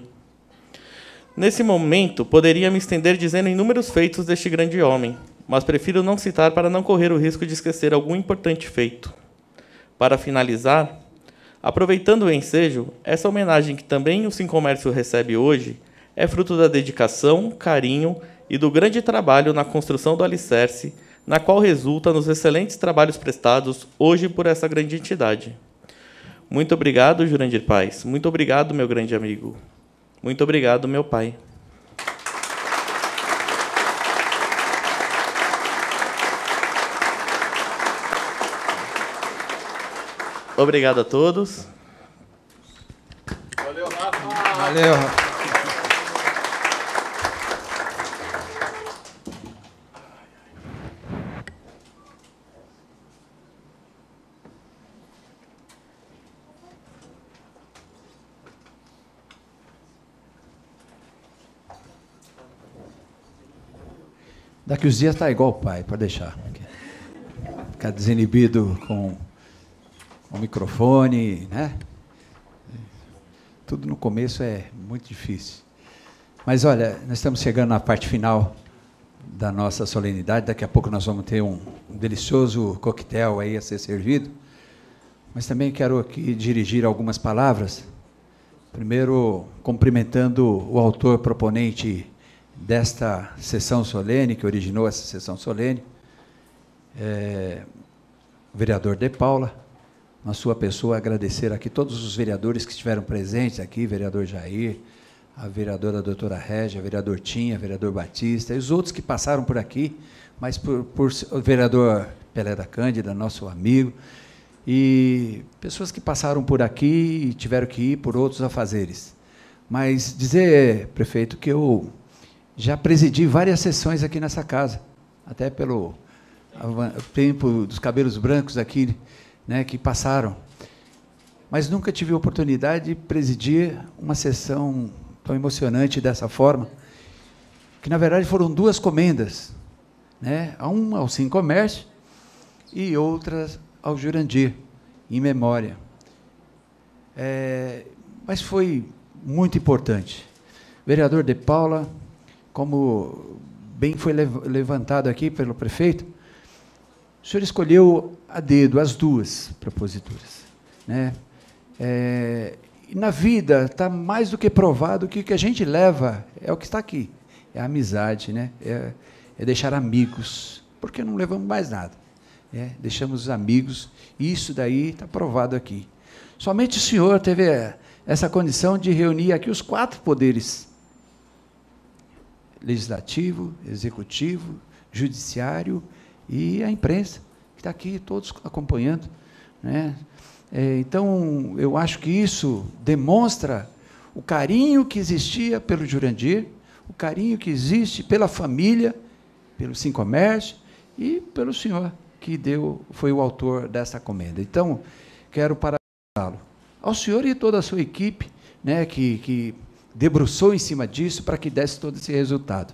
Nesse momento, poderia me estender dizendo inúmeros feitos deste grande homem, mas prefiro não citar para não correr o risco de esquecer algum importante feito. Para finalizar, aproveitando o ensejo, essa homenagem que também o Sim Comércio recebe hoje é fruto da dedicação, carinho e do grande trabalho na construção do alicerce, na qual resulta nos excelentes trabalhos prestados hoje por essa grande entidade. Muito obrigado, Jurandir Paz. Muito obrigado, meu grande amigo. Muito obrigado, meu pai. Obrigado a todos. Valeu, Rafa. Valeu. Daqui os dias está igual o pai, pode deixar. Ficar desinibido com o microfone, né? Tudo no começo é muito difícil. Mas olha, nós estamos chegando na parte final da nossa solenidade. Daqui a pouco nós vamos ter um delicioso coquetel aí a ser servido. Mas também quero aqui dirigir algumas palavras. Primeiro, cumprimentando o autor proponente desta sessão solene, que originou essa sessão solene, é, o vereador De Paula, na sua pessoa, agradecer aqui todos os vereadores que estiveram presentes aqui, vereador Jair, a vereadora doutora Régia, vereador Tinha, vereador Batista, e os outros que passaram por aqui, mas por, por o vereador Pelé da Cândida, nosso amigo, e pessoas que passaram por aqui e tiveram que ir por outros afazeres. Mas dizer, prefeito, que eu já presidi várias sessões aqui nessa casa, até pelo tempo dos cabelos brancos aqui, né, que passaram. Mas nunca tive a oportunidade de presidir uma sessão tão emocionante dessa forma, que na verdade foram duas comendas, né, uma ao Sim Comércio e outra ao Jurandir, em memória. É, mas foi muito importante. Vereador De Paula, como bem foi levantado aqui pelo prefeito, o senhor escolheu a dedo as duas proposituras. Né? É, e na vida está mais do que provado que o que a gente leva é o que está aqui. É a amizade, né? é, é deixar amigos, porque não levamos mais nada. É, deixamos os amigos, e isso daí está provado aqui. Somente o senhor teve essa condição de reunir aqui os quatro poderes legislativo, executivo, judiciário e a imprensa, que está aqui todos acompanhando. Né? É, então, eu acho que isso demonstra o carinho que existia pelo Jurandir, o carinho que existe pela família, pelo Sim Comércio e pelo senhor que deu, foi o autor dessa comenda. Então, quero parabenizá-lo. Ao senhor e toda a sua equipe, né, que, que debruçou em cima disso para que desse todo esse resultado.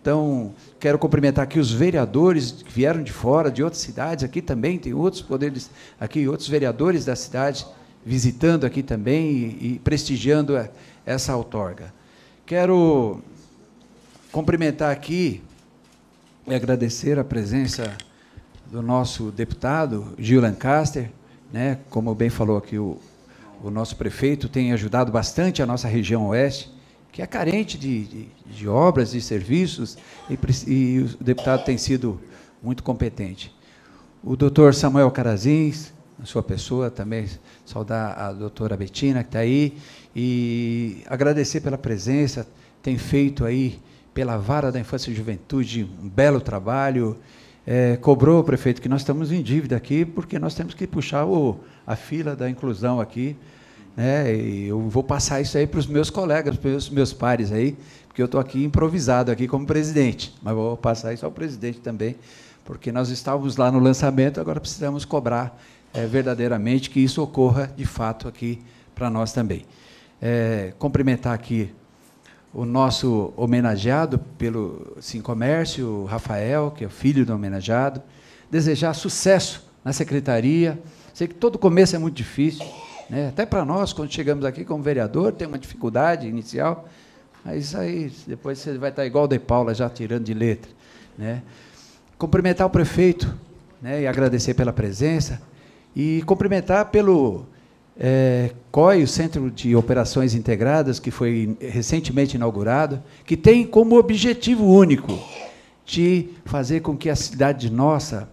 Então, quero cumprimentar aqui os vereadores que vieram de fora, de outras cidades, aqui também tem outros poderes, aqui outros vereadores da cidade visitando aqui também e, e prestigiando essa outorga. Quero cumprimentar aqui e agradecer a presença do nosso deputado Gil Lancaster, né, como bem falou aqui o o nosso prefeito tem ajudado bastante a nossa região oeste, que é carente de, de, de obras e serviços, e, e, o deputado tem sido muito competente. O doutor Samuel Carazins, na sua pessoa, também saudar a doutora Betina, que está aí, e agradecer pela presença, tem feito aí pela Vara da Infância e Juventude um belo trabalho, é, cobrou, prefeito, que nós estamos em dívida aqui, porque nós temos que puxar o, a fila da inclusão aqui. Né? E eu vou passar isso aí para os meus colegas, para os meus pares aí, porque eu estou aqui improvisado aqui como presidente, mas vou passar isso ao presidente também, porque nós estávamos lá no lançamento, agora precisamos cobrar é, verdadeiramente que isso ocorra de fato aqui para nós também. É, cumprimentar aqui o nosso homenageado pelo Sim Comércio, Rafael, que é o filho do homenageado, desejar sucesso na secretaria. Sei que todo começo é muito difícil, né? até para nós, quando chegamos aqui como vereador, tem uma dificuldade inicial, mas aí depois você vai estar igual o De Paula, já tirando de letra. Né? Cumprimentar o prefeito né? e agradecer pela presença, e cumprimentar pelo é, COI, o Centro de Operações Integradas, que foi recentemente inaugurado, que tem como objetivo único de fazer com que a cidade nossa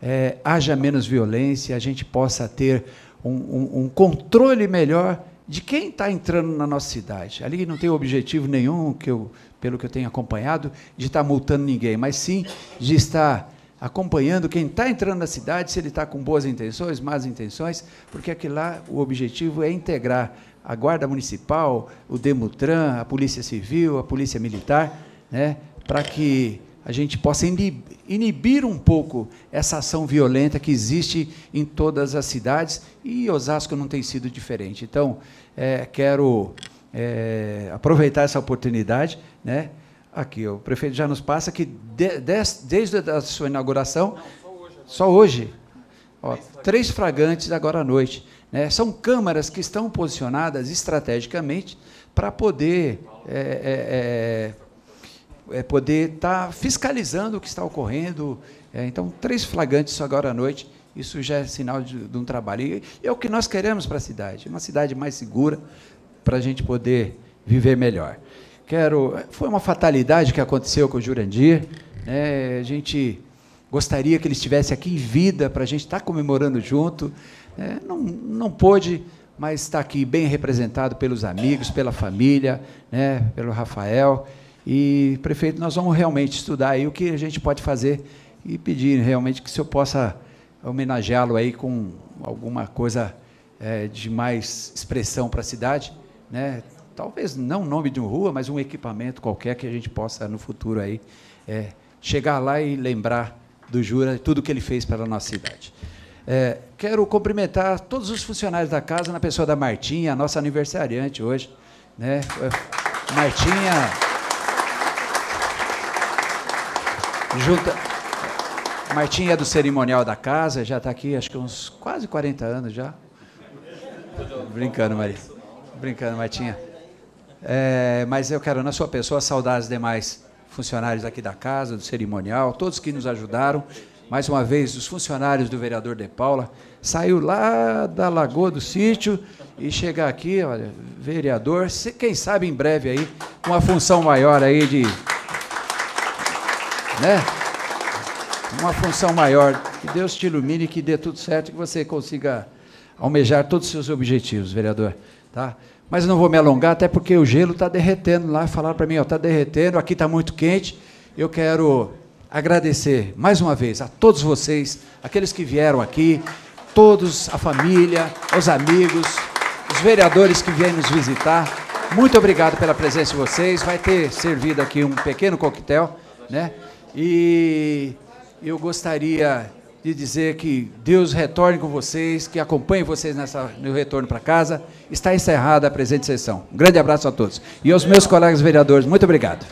é, haja menos violência, a gente possa ter um, um, um controle melhor de quem está entrando na nossa cidade. Ali não tem objetivo nenhum, que eu, pelo que eu tenho acompanhado, de estar tá multando ninguém, mas sim de estar acompanhando quem está entrando na cidade, se ele está com boas intenções, más intenções, porque aqui lá o objetivo é integrar a Guarda Municipal, o Demutran, a Polícia Civil, a Polícia Militar, né, para que a gente possa inibir um pouco essa ação violenta que existe em todas as cidades e Osasco não tem sido diferente. Então, é, quero é, aproveitar essa oportunidade, né? Aqui, o prefeito já nos passa que de, des, desde a sua inauguração. Não, só hoje. Ó, três fragantes agora à noite. Né? São câmaras que estão posicionadas estrategicamente para poder é, é, é, é poder estar tá fiscalizando o que está ocorrendo. É, então, três flagrantes agora à noite, isso já é sinal de, de um trabalho. E é o que nós queremos para a cidade, uma cidade mais segura para a gente poder viver melhor quero. Foi uma fatalidade que aconteceu com o Jurandir. Né? A gente gostaria que ele estivesse aqui em vida para a gente estar tá comemorando junto. Né? Não, não pôde, mas está aqui bem representado pelos amigos, pela família, né? pelo Rafael. E, prefeito, nós vamos realmente estudar aí o que a gente pode fazer e pedir realmente que o senhor possa homenageá-lo aí com alguma coisa é, de mais expressão para a cidade. Né? talvez não o nome de uma rua, mas um equipamento qualquer que a gente possa no futuro aí é, chegar lá e lembrar do Jura tudo tudo que ele fez pela nossa cidade. É, quero cumprimentar todos os funcionários da casa, na pessoa da Martinha, a nossa aniversariante hoje. Né? Martinha. Junta... Martinha é do cerimonial da casa, já está aqui acho que uns quase 40 anos já. Brincando, Maria. Brincando, Martinha. É, mas eu quero, na sua pessoa, saudar os demais funcionários aqui da casa, do cerimonial, todos que nos ajudaram. Mais uma vez, os funcionários do vereador De Paula. Saiu lá da Lagoa do Sítio e chegar aqui, olha, vereador, quem sabe em breve aí, com uma função maior aí de. Né? Uma função maior. Que Deus te ilumine, que dê tudo certo, que você consiga almejar todos os seus objetivos, vereador. Tá? Mas eu não vou me alongar, até porque o gelo está derretendo lá. Falaram para mim, está derretendo, aqui está muito quente. Eu quero agradecer mais uma vez a todos vocês, aqueles que vieram aqui, todos, a família, os amigos, os vereadores que vieram nos visitar. Muito obrigado pela presença de vocês. Vai ter servido aqui um pequeno coquetel, né? E eu gostaria de dizer que Deus retorne com vocês, que acompanhe vocês nessa, no retorno para casa. Está encerrada a presente sessão. Um grande abraço a todos. E aos meus colegas vereadores, muito obrigado.